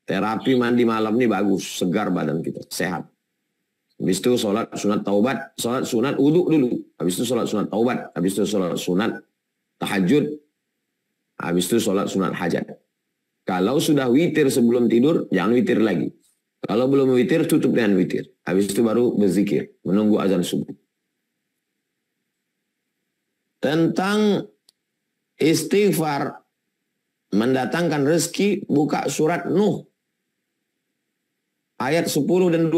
Terapi mandi malam ini bagus, segar badan kita, sehat. Habis itu sholat sunat taubat, sholat sunat uduk dulu. Habis itu sholat sunat taubat, habis itu sholat sunat tahajud, habis itu sholat sunat hajat. Kalau sudah witir sebelum tidur, jangan witir lagi. Kalau belum witir, tutup dengan witir. Habis itu baru berzikir, menunggu azan subuh. Tentang istighfar, mendatangkan rezeki, buka surat Nuh ayat 10 dan 12.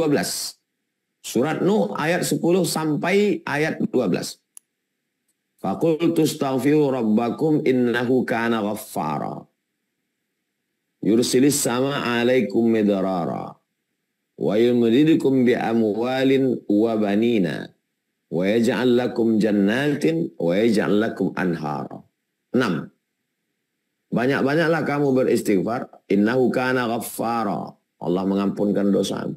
Surat Nuh ayat 10 sampai ayat 12. Fakultu staghfiru rabbakum innahu kana ghaffara. Yursilis sama alaikum midrara. Wa yumridikum bi amwalin wa banina. Wa yaj'al lakum jannatin wa yaj'al lakum anhara. 6. Banyak-banyaklah kamu beristighfar. Innahu kana ghaffara. Allah mengampunkan dosamu.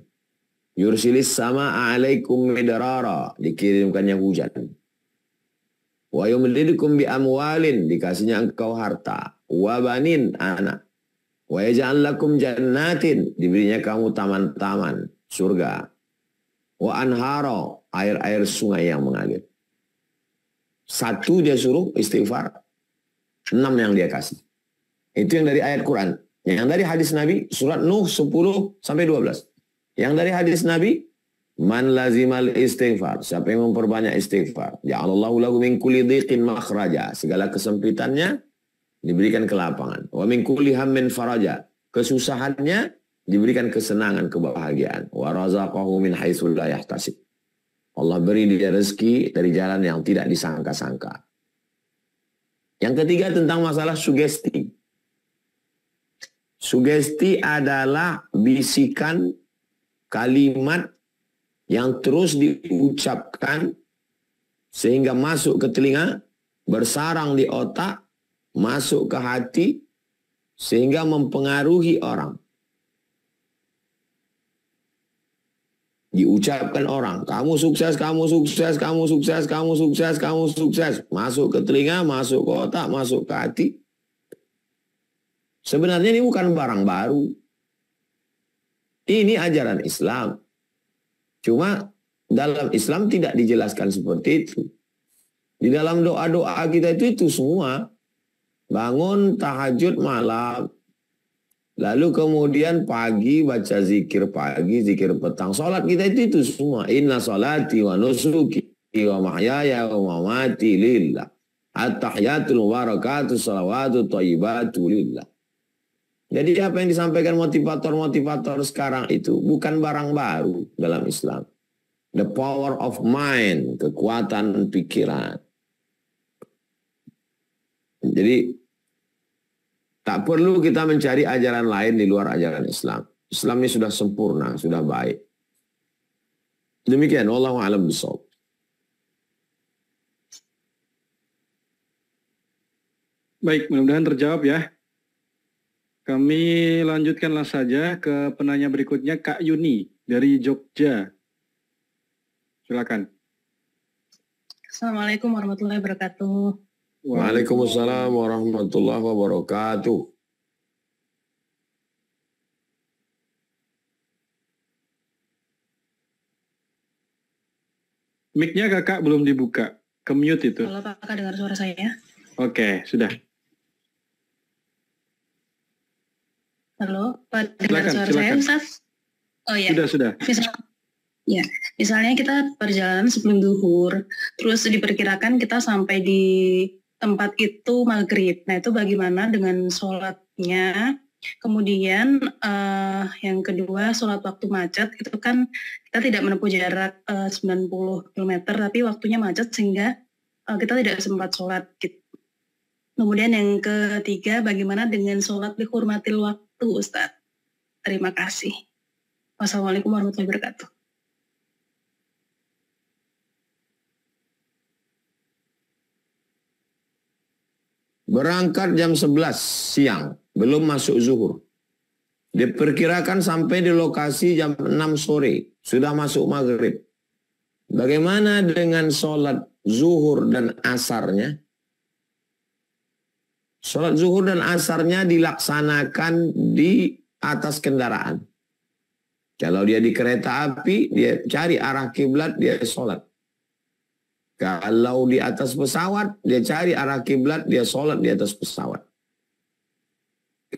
Yursilis sama alaikum midarara. Dikirimkannya hujan. Wa yumlidikum bi amwalin. Dikasihnya engkau harta. Wa banin anak. Wa yaja'an lakum jannatin. Diberinya kamu taman-taman. Surga. Wa anharo. Air-air sungai yang mengalir. Satu dia suruh istighfar. Enam yang dia kasih. Itu yang dari ayat Quran. Yang dari hadis Nabi surat Nuh 10 sampai 12. Yang dari hadis Nabi man lazimal istighfar. Siapa yang memperbanyak istighfar? Allahu lahu min kulli dhiqin makhraja. Segala kesempitannya diberikan kelapangan. Wa min kulli hammin faraja. Kesusahannya diberikan kesenangan, kebahagiaan. Wa razaqahu min haitsu la yahtasib. Allah beri dia rezeki dari jalan yang tidak disangka-sangka. Yang ketiga tentang masalah sugesti. Sugesti adalah bisikan kalimat yang terus diucapkan sehingga masuk ke telinga, bersarang di otak, masuk ke hati, sehingga mempengaruhi orang. Diucapkan orang, kamu sukses, kamu sukses, kamu sukses, kamu sukses, kamu sukses. Masuk ke telinga, masuk ke otak, masuk ke hati. Sebenarnya ini bukan barang baru. Ini ajaran Islam. Cuma dalam Islam tidak dijelaskan seperti itu. Di dalam doa-doa kita itu itu semua. Bangun tahajud malam. Lalu kemudian pagi baca zikir pagi, zikir petang. Salat kita itu itu semua. Inna salati wa nusuki wa mahyaya wa mamati lillah. at tahyatul wabarakatuh salawatu lillah. Jadi apa yang disampaikan motivator-motivator sekarang itu bukan barang baru dalam Islam. The power of mind, kekuatan pikiran. Jadi tak perlu kita mencari ajaran lain di luar ajaran Islam. Islam ini sudah sempurna, sudah baik. Demikian, Allah alam besok. Baik, mudah-mudahan terjawab ya. Kami lanjutkanlah saja ke penanya berikutnya Kak Yuni dari Jogja. Silakan. Assalamualaikum warahmatullahi wabarakatuh. Waalaikumsalam warahmatullahi wabarakatuh. Mic-nya kakak belum dibuka. Kemute itu. Kalau kakak dengar suara saya. Oke, okay, sudah. Halo, Pak dengar suara silakan. saya Ustaz? Oh ya. Sudah, sudah. Misal, ya, misalnya kita perjalanan sebelum duhur, terus diperkirakan kita sampai di tempat itu maghrib. Nah itu bagaimana dengan sholatnya? Kemudian uh, yang kedua sholat waktu macet itu kan kita tidak menempuh jarak uh, 90 km tapi waktunya macet sehingga uh, kita tidak sempat sholat gitu. Kemudian yang ketiga bagaimana dengan sholat dihormatil waktu waktu Ustadz. Terima kasih. Wassalamualaikum warahmatullahi wabarakatuh. Berangkat jam 11 siang, belum masuk zuhur. Diperkirakan sampai di lokasi jam 6 sore, sudah masuk maghrib. Bagaimana dengan sholat zuhur dan asarnya? Sholat zuhur dan asarnya dilaksanakan di atas kendaraan. Kalau dia di kereta api, dia cari arah kiblat, dia sholat. Kalau di atas pesawat, dia cari arah kiblat, dia sholat di atas pesawat.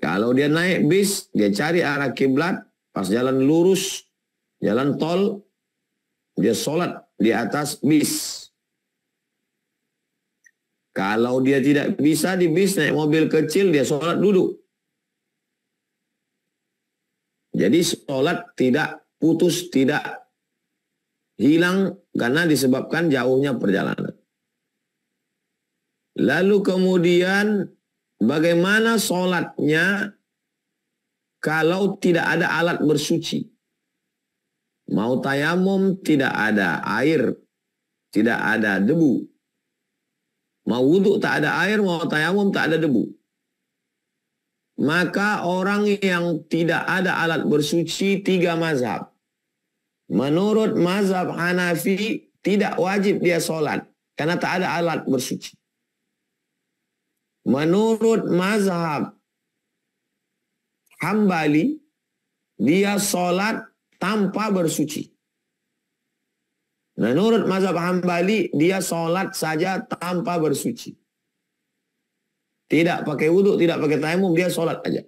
Kalau dia naik bis, dia cari arah kiblat, pas jalan lurus, jalan tol, dia sholat di atas bis. Kalau dia tidak bisa di bis naik mobil kecil, dia sholat duduk. Jadi sholat tidak putus, tidak hilang karena disebabkan jauhnya perjalanan. Lalu kemudian bagaimana sholatnya kalau tidak ada alat bersuci? Mau tayamum tidak ada air, tidak ada debu, Mau wuduk tak ada air, mau tayamum tak ada debu. Maka orang yang tidak ada alat bersuci tiga mazhab. Menurut mazhab Hanafi tidak wajib dia sholat. Karena tak ada alat bersuci. Menurut mazhab Hambali, dia sholat tanpa bersuci. Menurut mazhab Hambali, dia sholat saja tanpa bersuci. Tidak pakai wudhu, tidak pakai tayamum, dia sholat aja.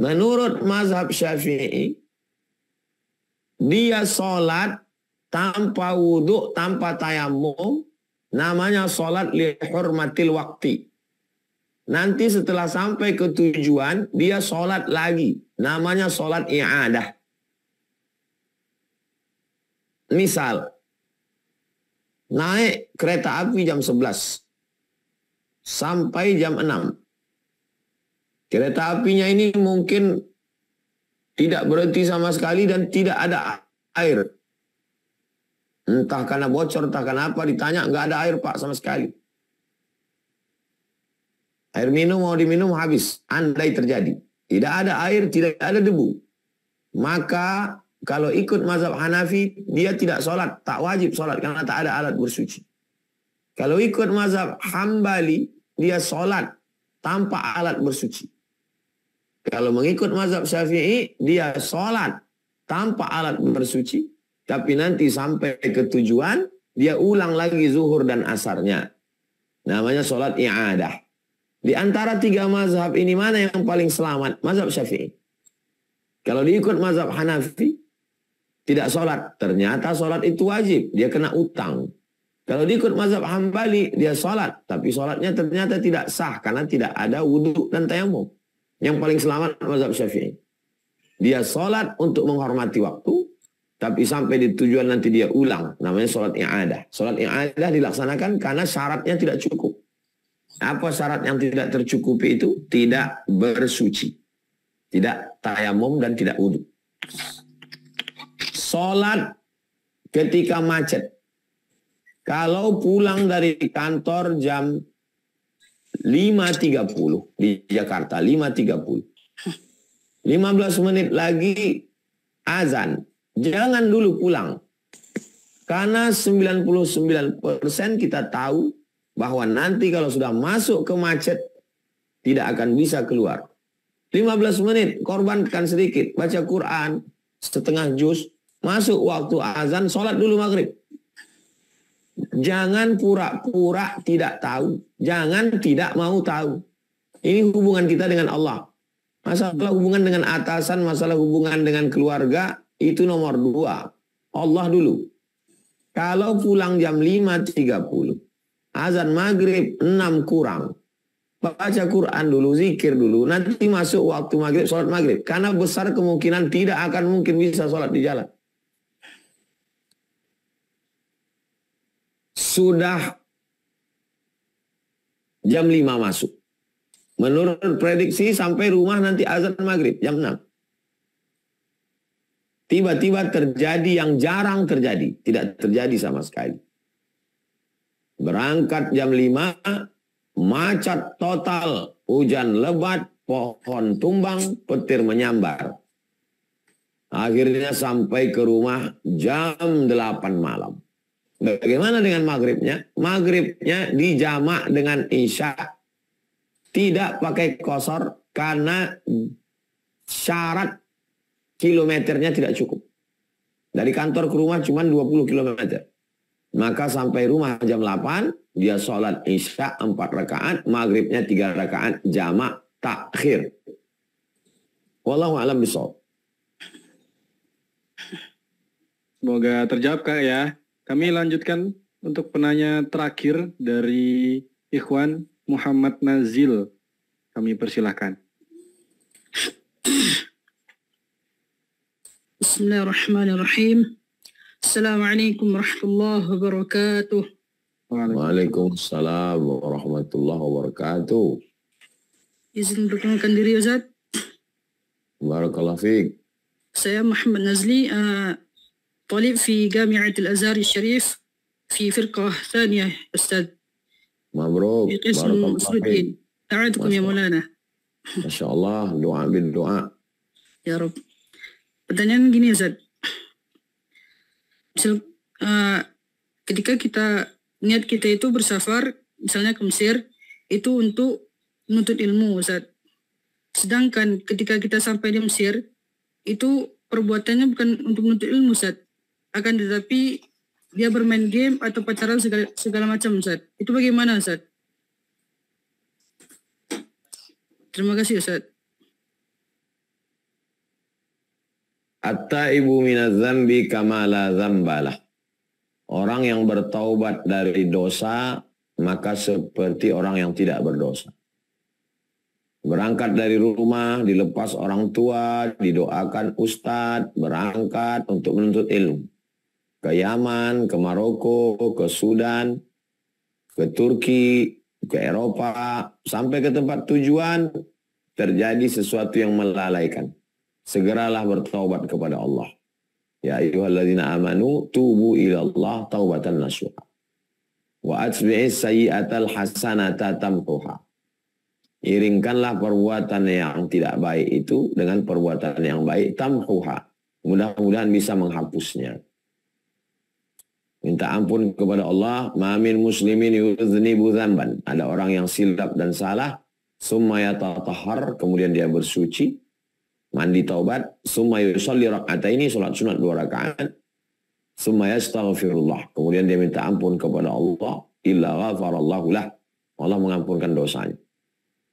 Menurut mazhab Syafi'i, dia sholat tanpa wudhu, tanpa tayamum, namanya sholat lihormatil waktu. Nanti setelah sampai ke tujuan, dia sholat lagi. Namanya sholat i'adah. Misal, naik kereta api jam 11 sampai jam 6. Kereta apinya ini mungkin tidak berhenti sama sekali dan tidak ada air. Entah karena bocor, entah karena apa, ditanya nggak ada air pak sama sekali. Air minum mau diminum habis, andai terjadi. Tidak ada air, tidak ada debu. Maka kalau ikut mazhab Hanafi, dia tidak sholat, tak wajib sholat karena tak ada alat bersuci. Kalau ikut mazhab Hambali, dia sholat tanpa alat bersuci. Kalau mengikut mazhab Syafi'i, dia sholat tanpa alat bersuci. Tapi nanti sampai ke tujuan, dia ulang lagi zuhur dan asarnya. Namanya sholat i'adah. Di antara tiga mazhab ini mana yang paling selamat? Mazhab Syafi'i. Kalau diikut mazhab Hanafi, tidak sholat. Ternyata sholat itu wajib, dia kena utang. Kalau diikut mazhab hambali, dia sholat. Tapi sholatnya ternyata tidak sah karena tidak ada wudhu dan tayamum. Yang paling selamat mazhab syafi'i. Dia sholat untuk menghormati waktu, tapi sampai di tujuan nanti dia ulang. Namanya sholat i'adah. Sholat i'adah dilaksanakan karena syaratnya tidak cukup. Apa syarat yang tidak tercukupi itu? Tidak bersuci. Tidak tayamum dan tidak wudhu. Sholat ketika macet. Kalau pulang dari kantor jam 5.30 di Jakarta, 5.30. 15 menit lagi azan. Jangan dulu pulang. Karena 99% kita tahu bahwa nanti kalau sudah masuk ke macet tidak akan bisa keluar. 15 menit korbankan sedikit, baca Quran setengah jus. Masuk waktu azan, sholat dulu maghrib. Jangan pura-pura tidak tahu. Jangan tidak mau tahu. Ini hubungan kita dengan Allah. Masalah hubungan dengan atasan, masalah hubungan dengan keluarga, itu nomor dua. Allah dulu. Kalau pulang jam 5.30, azan maghrib 6 kurang, baca Quran dulu, zikir dulu. Nanti masuk waktu maghrib, sholat maghrib. Karena besar kemungkinan tidak akan mungkin bisa sholat di jalan. sudah jam 5 masuk. Menurut prediksi sampai rumah nanti azan maghrib jam 6. Tiba-tiba terjadi yang jarang terjadi. Tidak terjadi sama sekali. Berangkat jam 5, macet total. Hujan lebat, pohon tumbang, petir menyambar. Akhirnya sampai ke rumah jam 8 malam. Bagaimana dengan maghribnya? Maghribnya dijamak dengan isya. Tidak pakai kosor karena syarat kilometernya tidak cukup. Dari kantor ke rumah cuma 20 km. Maka sampai rumah jam 8, dia sholat isya 4 rakaat, maghribnya 3 rakaat, jamak takhir. Wallahu alam bisawab. Semoga terjawab kak ya. Kami lanjutkan untuk penanya terakhir dari Ikhwan Muhammad Nazil. Kami persilahkan. Bismillahirrahmanirrahim. Assalamualaikum warahmatullahi wabarakatuh. Waalaikumsalam warahmatullahi wabarakatuh. Izin berkenalkan diri Ustaz. Barakallahu fiik. Saya Muhammad Nazli, uh, طالب في جامعة الأزهر الشريف في فرقة ثانية أستاذ مبروك في قسم أصول الدين أعدكم يا مولانا ما شاء Allah doa bin doa ya Rob pertanyaan gini ya ketika kita niat kita itu bersafar misalnya ke Mesir itu untuk menuntut ilmu Ustaz. sedangkan ketika kita sampai di Mesir itu perbuatannya bukan untuk menuntut ilmu Ustaz akan tetapi dia bermain game atau pacaran segala, segala macam Ustaz. Itu bagaimana Ustaz? Terima kasih Ustaz. At-taibu mina zambi kamala zambalah. Orang yang bertaubat dari dosa maka seperti orang yang tidak berdosa. Berangkat dari rumah, dilepas orang tua, didoakan ustadz, berangkat untuk menuntut ilmu ke Yaman, ke Maroko, ke Sudan, ke Turki, ke Eropa, sampai ke tempat tujuan terjadi sesuatu yang melalaikan. Segeralah bertaubat kepada Allah. Ya ayyuhalladzina amanu tubu ilallah taubatan nasuha. Wa atbi'is sayyi'atal hasanata tamtuha. Iringkanlah perbuatan yang tidak baik itu dengan perbuatan yang baik tamhuha. Mudah-mudahan bisa menghapusnya. Minta ampun kepada Allah. Mamin muslimin yudhni dzanban. Ada orang yang silap dan salah. Sumaya yatatahar. Kemudian dia bersuci. Mandi taubat. Summa yusalli ini Salat sunat dua rakaat. Sumaya astaghfirullah. Kemudian dia minta ampun kepada Allah. Illa ghafarallahu lah. Allah mengampunkan dosanya.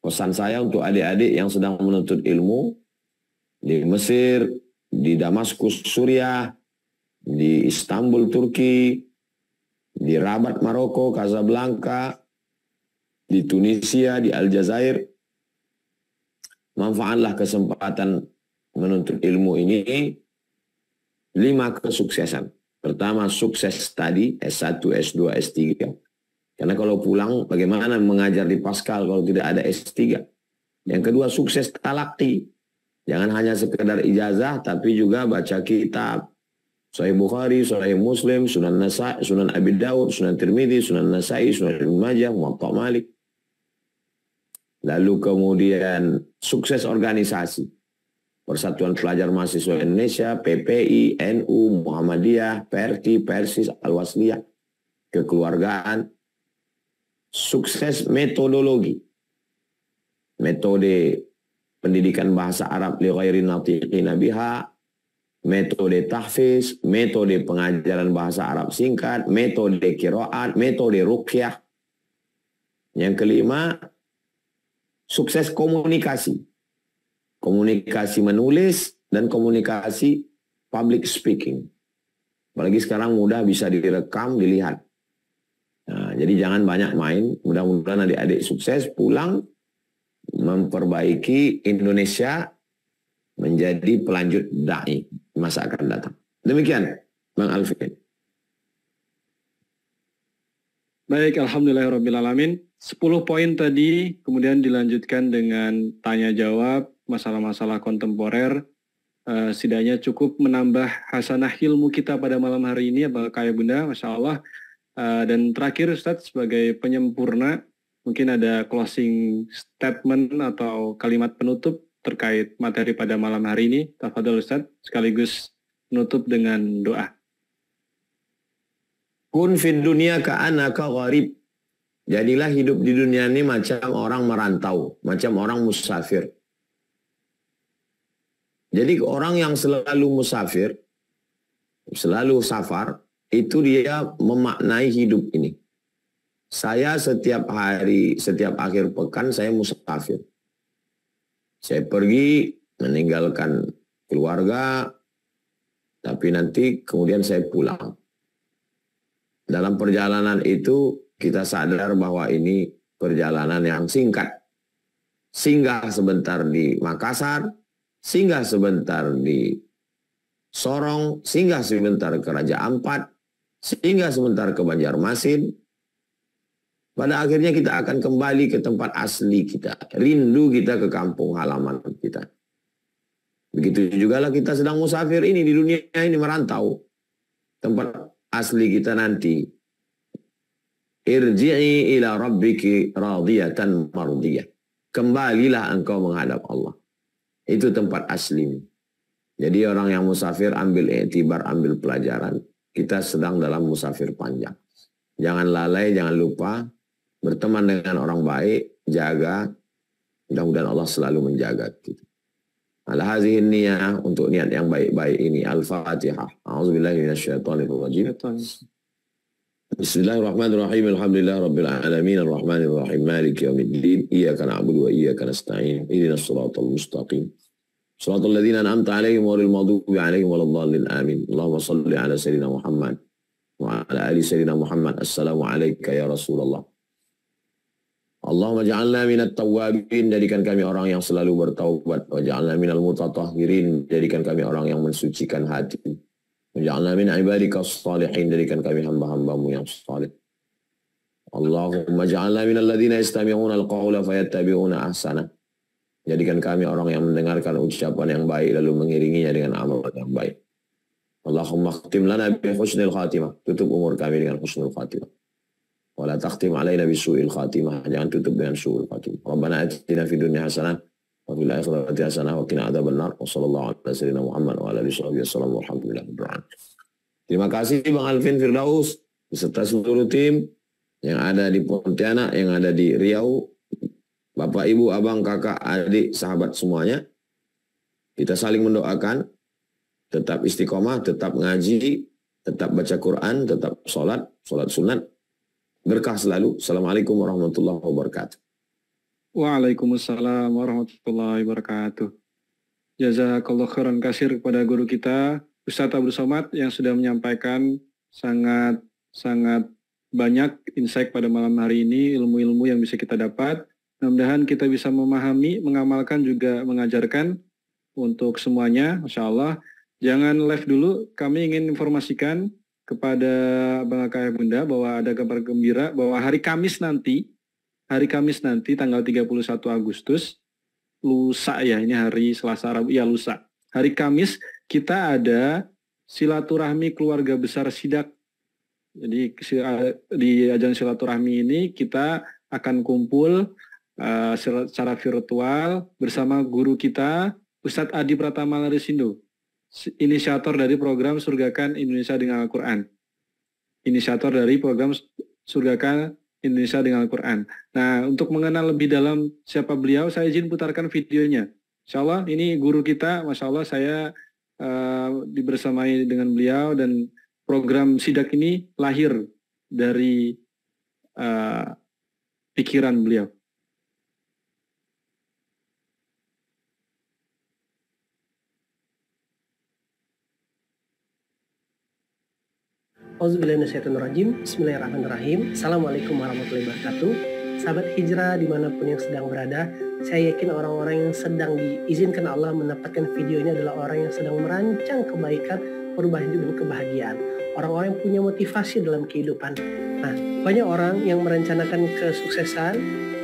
Pesan saya untuk adik-adik yang sedang menuntut ilmu di Mesir, di Damaskus, Suriah, di Istanbul Turki, di Rabat Maroko, Casablanca, di Tunisia, di Aljazair. Manfaatlah kesempatan menuntut ilmu ini. Lima kesuksesan. Pertama, sukses tadi, S1, S2, S3. Karena kalau pulang, bagaimana mengajar di Pascal kalau tidak ada S3? Yang kedua, sukses talakti Jangan hanya sekedar ijazah, tapi juga baca kitab Sahih Bukhari, Sahih Muslim, Sunan Nasai, Sunan Abi Daud, Sunan Tirmidzi, Sunan Nasai, Sunan Ibn Majah, Muwatta Malik. Lalu kemudian sukses organisasi. Persatuan Pelajar Mahasiswa Indonesia, PPI, NU, Muhammadiyah, Perti, Persis, Al-Wasliyah, kekeluargaan, sukses metodologi, metode pendidikan bahasa Arab li ghairi natiqina biha metode tahfiz, metode pengajaran bahasa Arab singkat, metode kiroat, metode rukyah. Yang kelima, sukses komunikasi. Komunikasi menulis dan komunikasi public speaking. Apalagi sekarang mudah bisa direkam, dilihat. Nah, jadi jangan banyak main, mudah-mudahan adik-adik sukses pulang memperbaiki Indonesia menjadi pelanjut dai masa akan datang. Demikian, Bang Alvin. Baik, Alhamdulillahirrahmanirrahim. sepuluh poin tadi, kemudian dilanjutkan dengan tanya-jawab, masalah-masalah kontemporer. Uh, setidaknya cukup menambah hasanah ilmu kita pada malam hari ini, Bapak Kaya Bunda, Masya Allah. Uh, dan terakhir, Ustadz, sebagai penyempurna, mungkin ada closing statement atau kalimat penutup terkait materi pada malam hari ini, Tafadol Ustaz, sekaligus menutup dengan doa. Kun fid dunia ka'anaka gharib. Jadilah hidup di dunia ini macam orang merantau, macam orang musafir. Jadi orang yang selalu musafir, selalu safar, itu dia memaknai hidup ini. Saya setiap hari, setiap akhir pekan saya musafir saya pergi meninggalkan keluarga, tapi nanti kemudian saya pulang. Dalam perjalanan itu kita sadar bahwa ini perjalanan yang singkat. Singgah sebentar di Makassar, singgah sebentar di Sorong, singgah sebentar ke Raja Ampat, singgah sebentar ke Banjarmasin, pada akhirnya kita akan kembali ke tempat asli kita. Rindu kita ke kampung halaman kita. Begitu juga lah kita sedang musafir ini di dunia ini merantau. Tempat asli kita nanti. Irji'i ila rabbiki radiyatan mardiyah. Kembalilah engkau menghadap Allah. Itu tempat asli. Jadi orang yang musafir ambil etibar, ambil pelajaran. Kita sedang dalam musafir panjang. Jangan lalai, jangan lupa berteman dengan orang baik, jaga. Mudah-mudahan Allah selalu menjaga kita. Al-Hazihi niyah untuk niat yang baik-baik ini. Al-Fatihah. A'udzubillahiminasyaitanirrojim. Bismillahirrahmanirrahim. Alhamdulillah Rabbil Alamin. Ar-Rahmanirrahim. Malik yawmiddin. Iyaka na'budu wa iyaka nasta'in. Ihdina siratal mustaqim. صراط الذين أنعمت عليهم غير المغضوب alaihim ولا amin آمين اللهم ala على Muhammad wa ala ali سيدنا Muhammad السلام عليك يا رسول Rasulullah Allahumma ja'alna minat tawabin, jadikan kami orang yang selalu bertaubat. Wa ja'alna minal mutatahhirin, jadikan kami orang yang mensucikan hati. Wa ja'alna min ibadika salihin, jadikan kami hamba-hambamu yang salih. Allahumma ja'alna minal ladhina istami'una al-qawla fayattabi'una ahsana. Jadikan kami orang yang mendengarkan ucapan yang baik lalu mengiringinya dengan amal yang baik. Allahumma khtim lana bi khusnil khatimah. Tutup umur kami dengan khusnil khatimah wala takhtim alaina bisu'il khatimah jangan tutup dengan su'il khatimah rabbana atina fid dunya hasanah wa fil akhirati hasanah wa qina adzabannar wa sallallahu ala sayyidina muhammad wa ala alihi wasallam walhamdulillahi rabbil terima kasih bang Alvin Firdaus beserta seluruh tim yang ada di Pontianak yang ada di Riau Bapak, Ibu, Abang, Kakak, Adik, sahabat semuanya kita saling mendoakan tetap istiqomah, tetap ngaji, tetap baca Quran, tetap sholat, sholat sunat, Berkah selalu. Assalamualaikum warahmatullahi wabarakatuh. Waalaikumsalam warahmatullahi wabarakatuh. Jazakallah khairan kasir kepada guru kita, Ustaz Abdul Somad yang sudah menyampaikan sangat sangat banyak insight pada malam hari ini, ilmu-ilmu yang bisa kita dapat. Mudah-mudahan kita bisa memahami, mengamalkan juga mengajarkan untuk semuanya, Insya Allah. Jangan live dulu, kami ingin informasikan kepada Bang Akaya Bunda bahwa ada kabar gembira bahwa hari Kamis nanti, hari Kamis nanti tanggal 31 Agustus, lusa ya, ini hari Selasa Rabu, ya lusa. Hari Kamis kita ada silaturahmi keluarga besar Sidak. Jadi eh, di ajang silaturahmi ini kita akan kumpul uh, secara virtual bersama guru kita Ustadz Adi Pratama Larisindo inisiator dari program Surgakan Indonesia dengan Al-Quran. Inisiator dari program Surgakan Indonesia dengan Al-Quran. Nah, untuk mengenal lebih dalam siapa beliau, saya izin putarkan videonya. Insya Allah, ini guru kita, Masya Allah, saya uh, dibersamai dengan beliau dan program sidak ini lahir dari uh, pikiran beliau. Bismillahirrahmanirrahim. Bismillahirrahmanirrahim. Assalamualaikum warahmatullahi wabarakatuh. Sahabat hijrah dimanapun yang sedang berada, saya yakin orang-orang yang sedang diizinkan Allah mendapatkan video ini adalah orang yang sedang merancang kebaikan, perubahan hidup, dan kebahagiaan. Orang-orang yang punya motivasi dalam kehidupan. Nah, banyak orang yang merencanakan kesuksesan,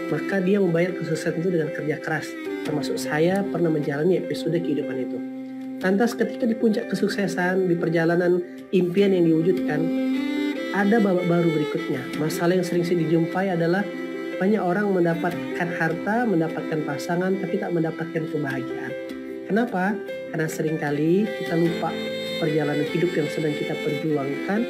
maka dia membayar kesuksesan itu dengan kerja keras. Termasuk saya pernah menjalani episode kehidupan itu. Lantas ketika di puncak kesuksesan, di perjalanan impian yang diwujudkan, ada babak baru berikutnya. Masalah yang sering dijumpai adalah banyak orang mendapatkan harta, mendapatkan pasangan, tapi tak mendapatkan kebahagiaan. Kenapa? Karena seringkali kita lupa perjalanan hidup yang sedang kita perjuangkan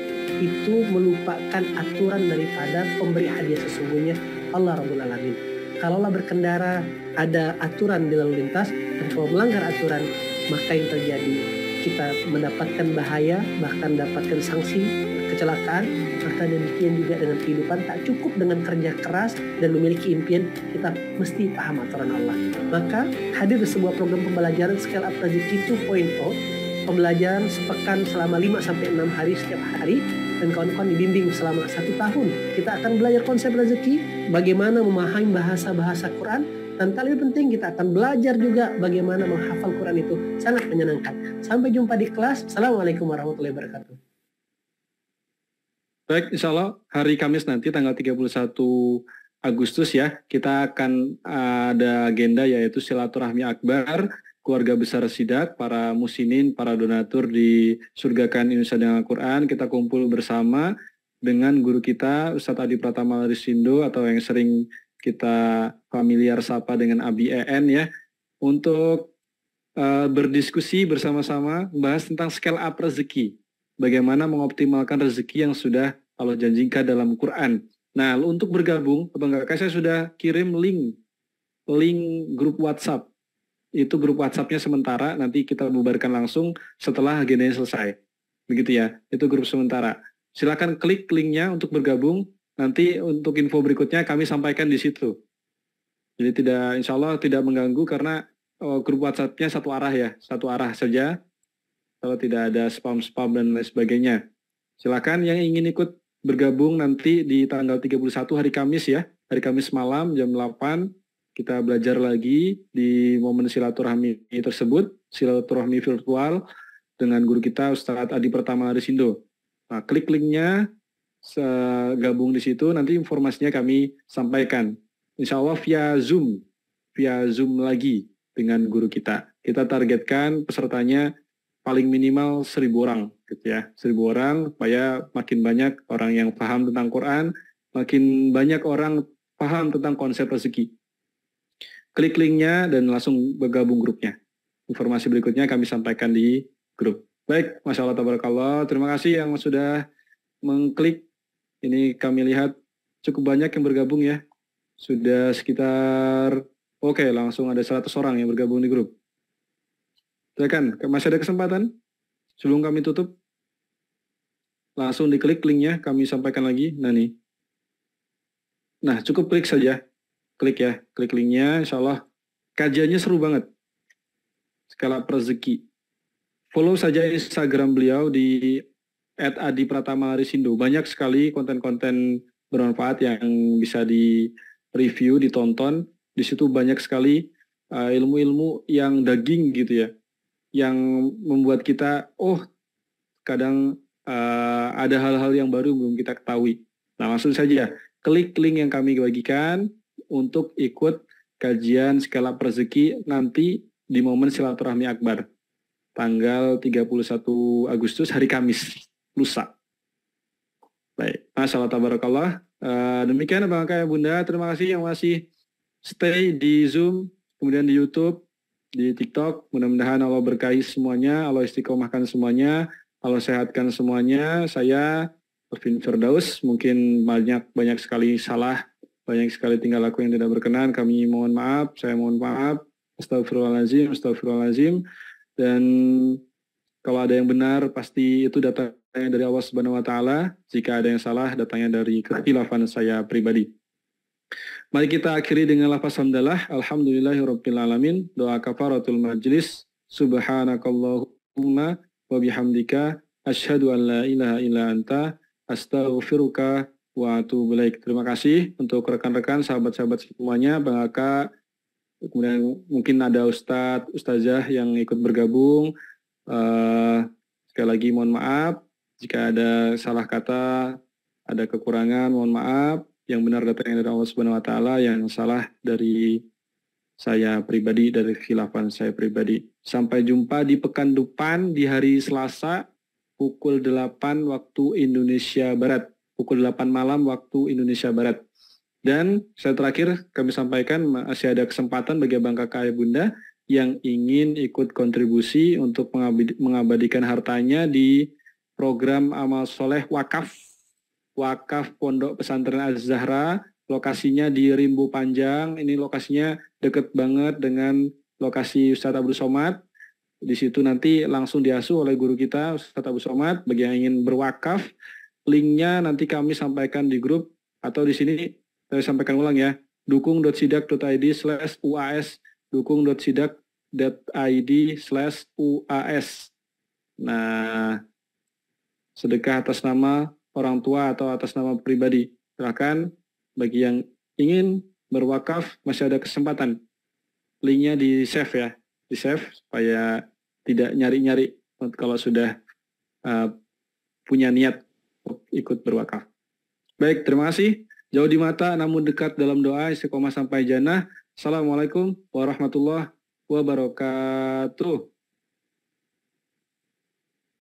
itu melupakan aturan daripada pemberi hadiah sesungguhnya Allah Rabbul Alamin. Kalaulah berkendara ada aturan di lalu lintas dan kalau melanggar aturan maka yang terjadi kita mendapatkan bahaya bahkan dapatkan sanksi kecelakaan maka demikian juga dengan kehidupan tak cukup dengan kerja keras dan memiliki impian kita mesti paham aturan Allah maka hadir sebuah program pembelajaran scale up rezeki 2.0 pembelajaran sepekan selama 5 sampai 6 hari setiap hari dan kawan-kawan dibimbing selama satu tahun. Kita akan belajar konsep rezeki, bagaimana memahami bahasa-bahasa Quran, dan itu penting kita akan belajar juga bagaimana menghafal Quran itu sangat menyenangkan sampai jumpa di kelas Assalamualaikum warahmatullahi wabarakatuh baik insya Allah hari Kamis nanti tanggal 31 Agustus ya kita akan eh, ada agenda yaitu silaturahmi akbar keluarga besar Sidak, para musinin, para donatur di Surgakan Indonesia dengan Al-Quran. Kita kumpul bersama dengan guru kita Ustadz Adi Pratama Larisindo atau yang sering kita familiar sapa dengan Abi EN ya untuk uh, berdiskusi bersama-sama bahas tentang scale up rezeki. Bagaimana mengoptimalkan rezeki yang sudah Allah janjikan dalam Quran. Nah, untuk bergabung, Abang Kakak saya sudah kirim link link grup WhatsApp. Itu grup WhatsAppnya sementara, nanti kita bubarkan langsung setelah agendanya selesai. Begitu ya, itu grup sementara. Silakan klik linknya untuk bergabung Nanti untuk info berikutnya kami sampaikan di situ. Jadi tidak, insya Allah tidak mengganggu karena oh, grup WhatsApp-nya satu arah ya, satu arah saja. Kalau tidak ada spam-spam dan lain sebagainya. Silakan yang ingin ikut bergabung nanti di tanggal 31 hari Kamis ya, hari Kamis malam jam 8 kita belajar lagi di momen silaturahmi tersebut, silaturahmi virtual dengan guru kita Ustadz Adi Pertama Arisindo. Nah, klik linknya, gabung di situ nanti informasinya kami sampaikan. Insya Allah via Zoom, via Zoom lagi dengan guru kita. Kita targetkan pesertanya paling minimal seribu orang, gitu ya, seribu orang supaya makin banyak orang yang paham tentang Quran, makin banyak orang paham tentang konsep rezeki. Klik linknya dan langsung bergabung grupnya. Informasi berikutnya kami sampaikan di grup. Baik, Masya Allah, Tabarakallah. Terima kasih yang sudah mengklik ini kami lihat cukup banyak yang bergabung ya. Sudah sekitar oke, okay, langsung ada 100 orang yang bergabung di grup. Silakan, masih ada kesempatan sebelum kami tutup. Langsung diklik linknya, kami sampaikan lagi. Nah nih. Nah, cukup klik saja. Klik ya, klik linknya, insya Allah. Kajiannya seru banget. Skala rezeki follow saja Instagram beliau di at Adi Pratama Risindo. Banyak sekali konten-konten bermanfaat yang bisa di review, ditonton. Di situ banyak sekali eh, ilmu-ilmu uh, yang daging gitu ya, yang membuat kita oh kadang uh, ada hal-hal yang baru belum kita ketahui. Nah langsung saja ya, klik link yang kami bagikan untuk ikut kajian skala rezeki nanti di momen silaturahmi akbar tanggal 31 Agustus hari Kamis lusa. Baik, assalamualaikum tabarakallah. Uh, eh, demikian Abang ya, Bunda, terima kasih yang masih stay di Zoom, kemudian di YouTube, di TikTok. Mudah-mudahan Allah berkahi semuanya, Allah istiqomahkan semuanya, Allah sehatkan semuanya. Saya Alvin Firdaus, mungkin banyak banyak sekali salah, banyak sekali tinggal laku yang tidak berkenan. Kami mohon maaf, saya mohon maaf. Astagfirullahalazim, astagfirullahalazim. Dan kalau ada yang benar, pasti itu datang datangnya dari Allah Subhanahu wa taala, jika ada yang salah datangnya dari kekhilafan saya pribadi. Mari kita akhiri dengan lafaz hamdalah alhamdulillahirabbil alamin doa kafaratul majlis subhanakallahumma wa bihamdika asyhadu an la ilaha illa anta astaghfiruka wa atubu Terima kasih untuk rekan-rekan sahabat-sahabat semuanya Bang Aka kemudian mungkin ada ustadz ustazah yang ikut bergabung uh, sekali lagi mohon maaf jika ada salah kata, ada kekurangan, mohon maaf. Yang benar datang dari Allah Subhanahu wa taala, yang salah dari saya pribadi dari khilafan saya pribadi. Sampai jumpa di pekan depan di hari Selasa pukul 8 waktu Indonesia Barat, pukul 8 malam waktu Indonesia Barat. Dan saya terakhir kami sampaikan masih ada kesempatan bagi Abang Kakak Ayah Bunda yang ingin ikut kontribusi untuk mengabadikan hartanya di program amal soleh wakaf wakaf pondok pesantren Az Zahra lokasinya di Rimbu Panjang ini lokasinya deket banget dengan lokasi Ustadz Abdul Somad di situ nanti langsung diasuh oleh guru kita Ustadz Abdul Somad bagi yang ingin berwakaf linknya nanti kami sampaikan di grup atau di sini saya sampaikan ulang ya dukung.sidak.id slash uas dukung.sidak.id slash uas nah sedekah atas nama orang tua atau atas nama pribadi. Silakan bagi yang ingin berwakaf masih ada kesempatan. Linknya di save ya, di save supaya tidak nyari-nyari kalau sudah uh, punya niat ikut berwakaf. Baik, terima kasih. Jauh di mata namun dekat dalam doa istiqomah sampai jannah. Assalamualaikum warahmatullahi wabarakatuh.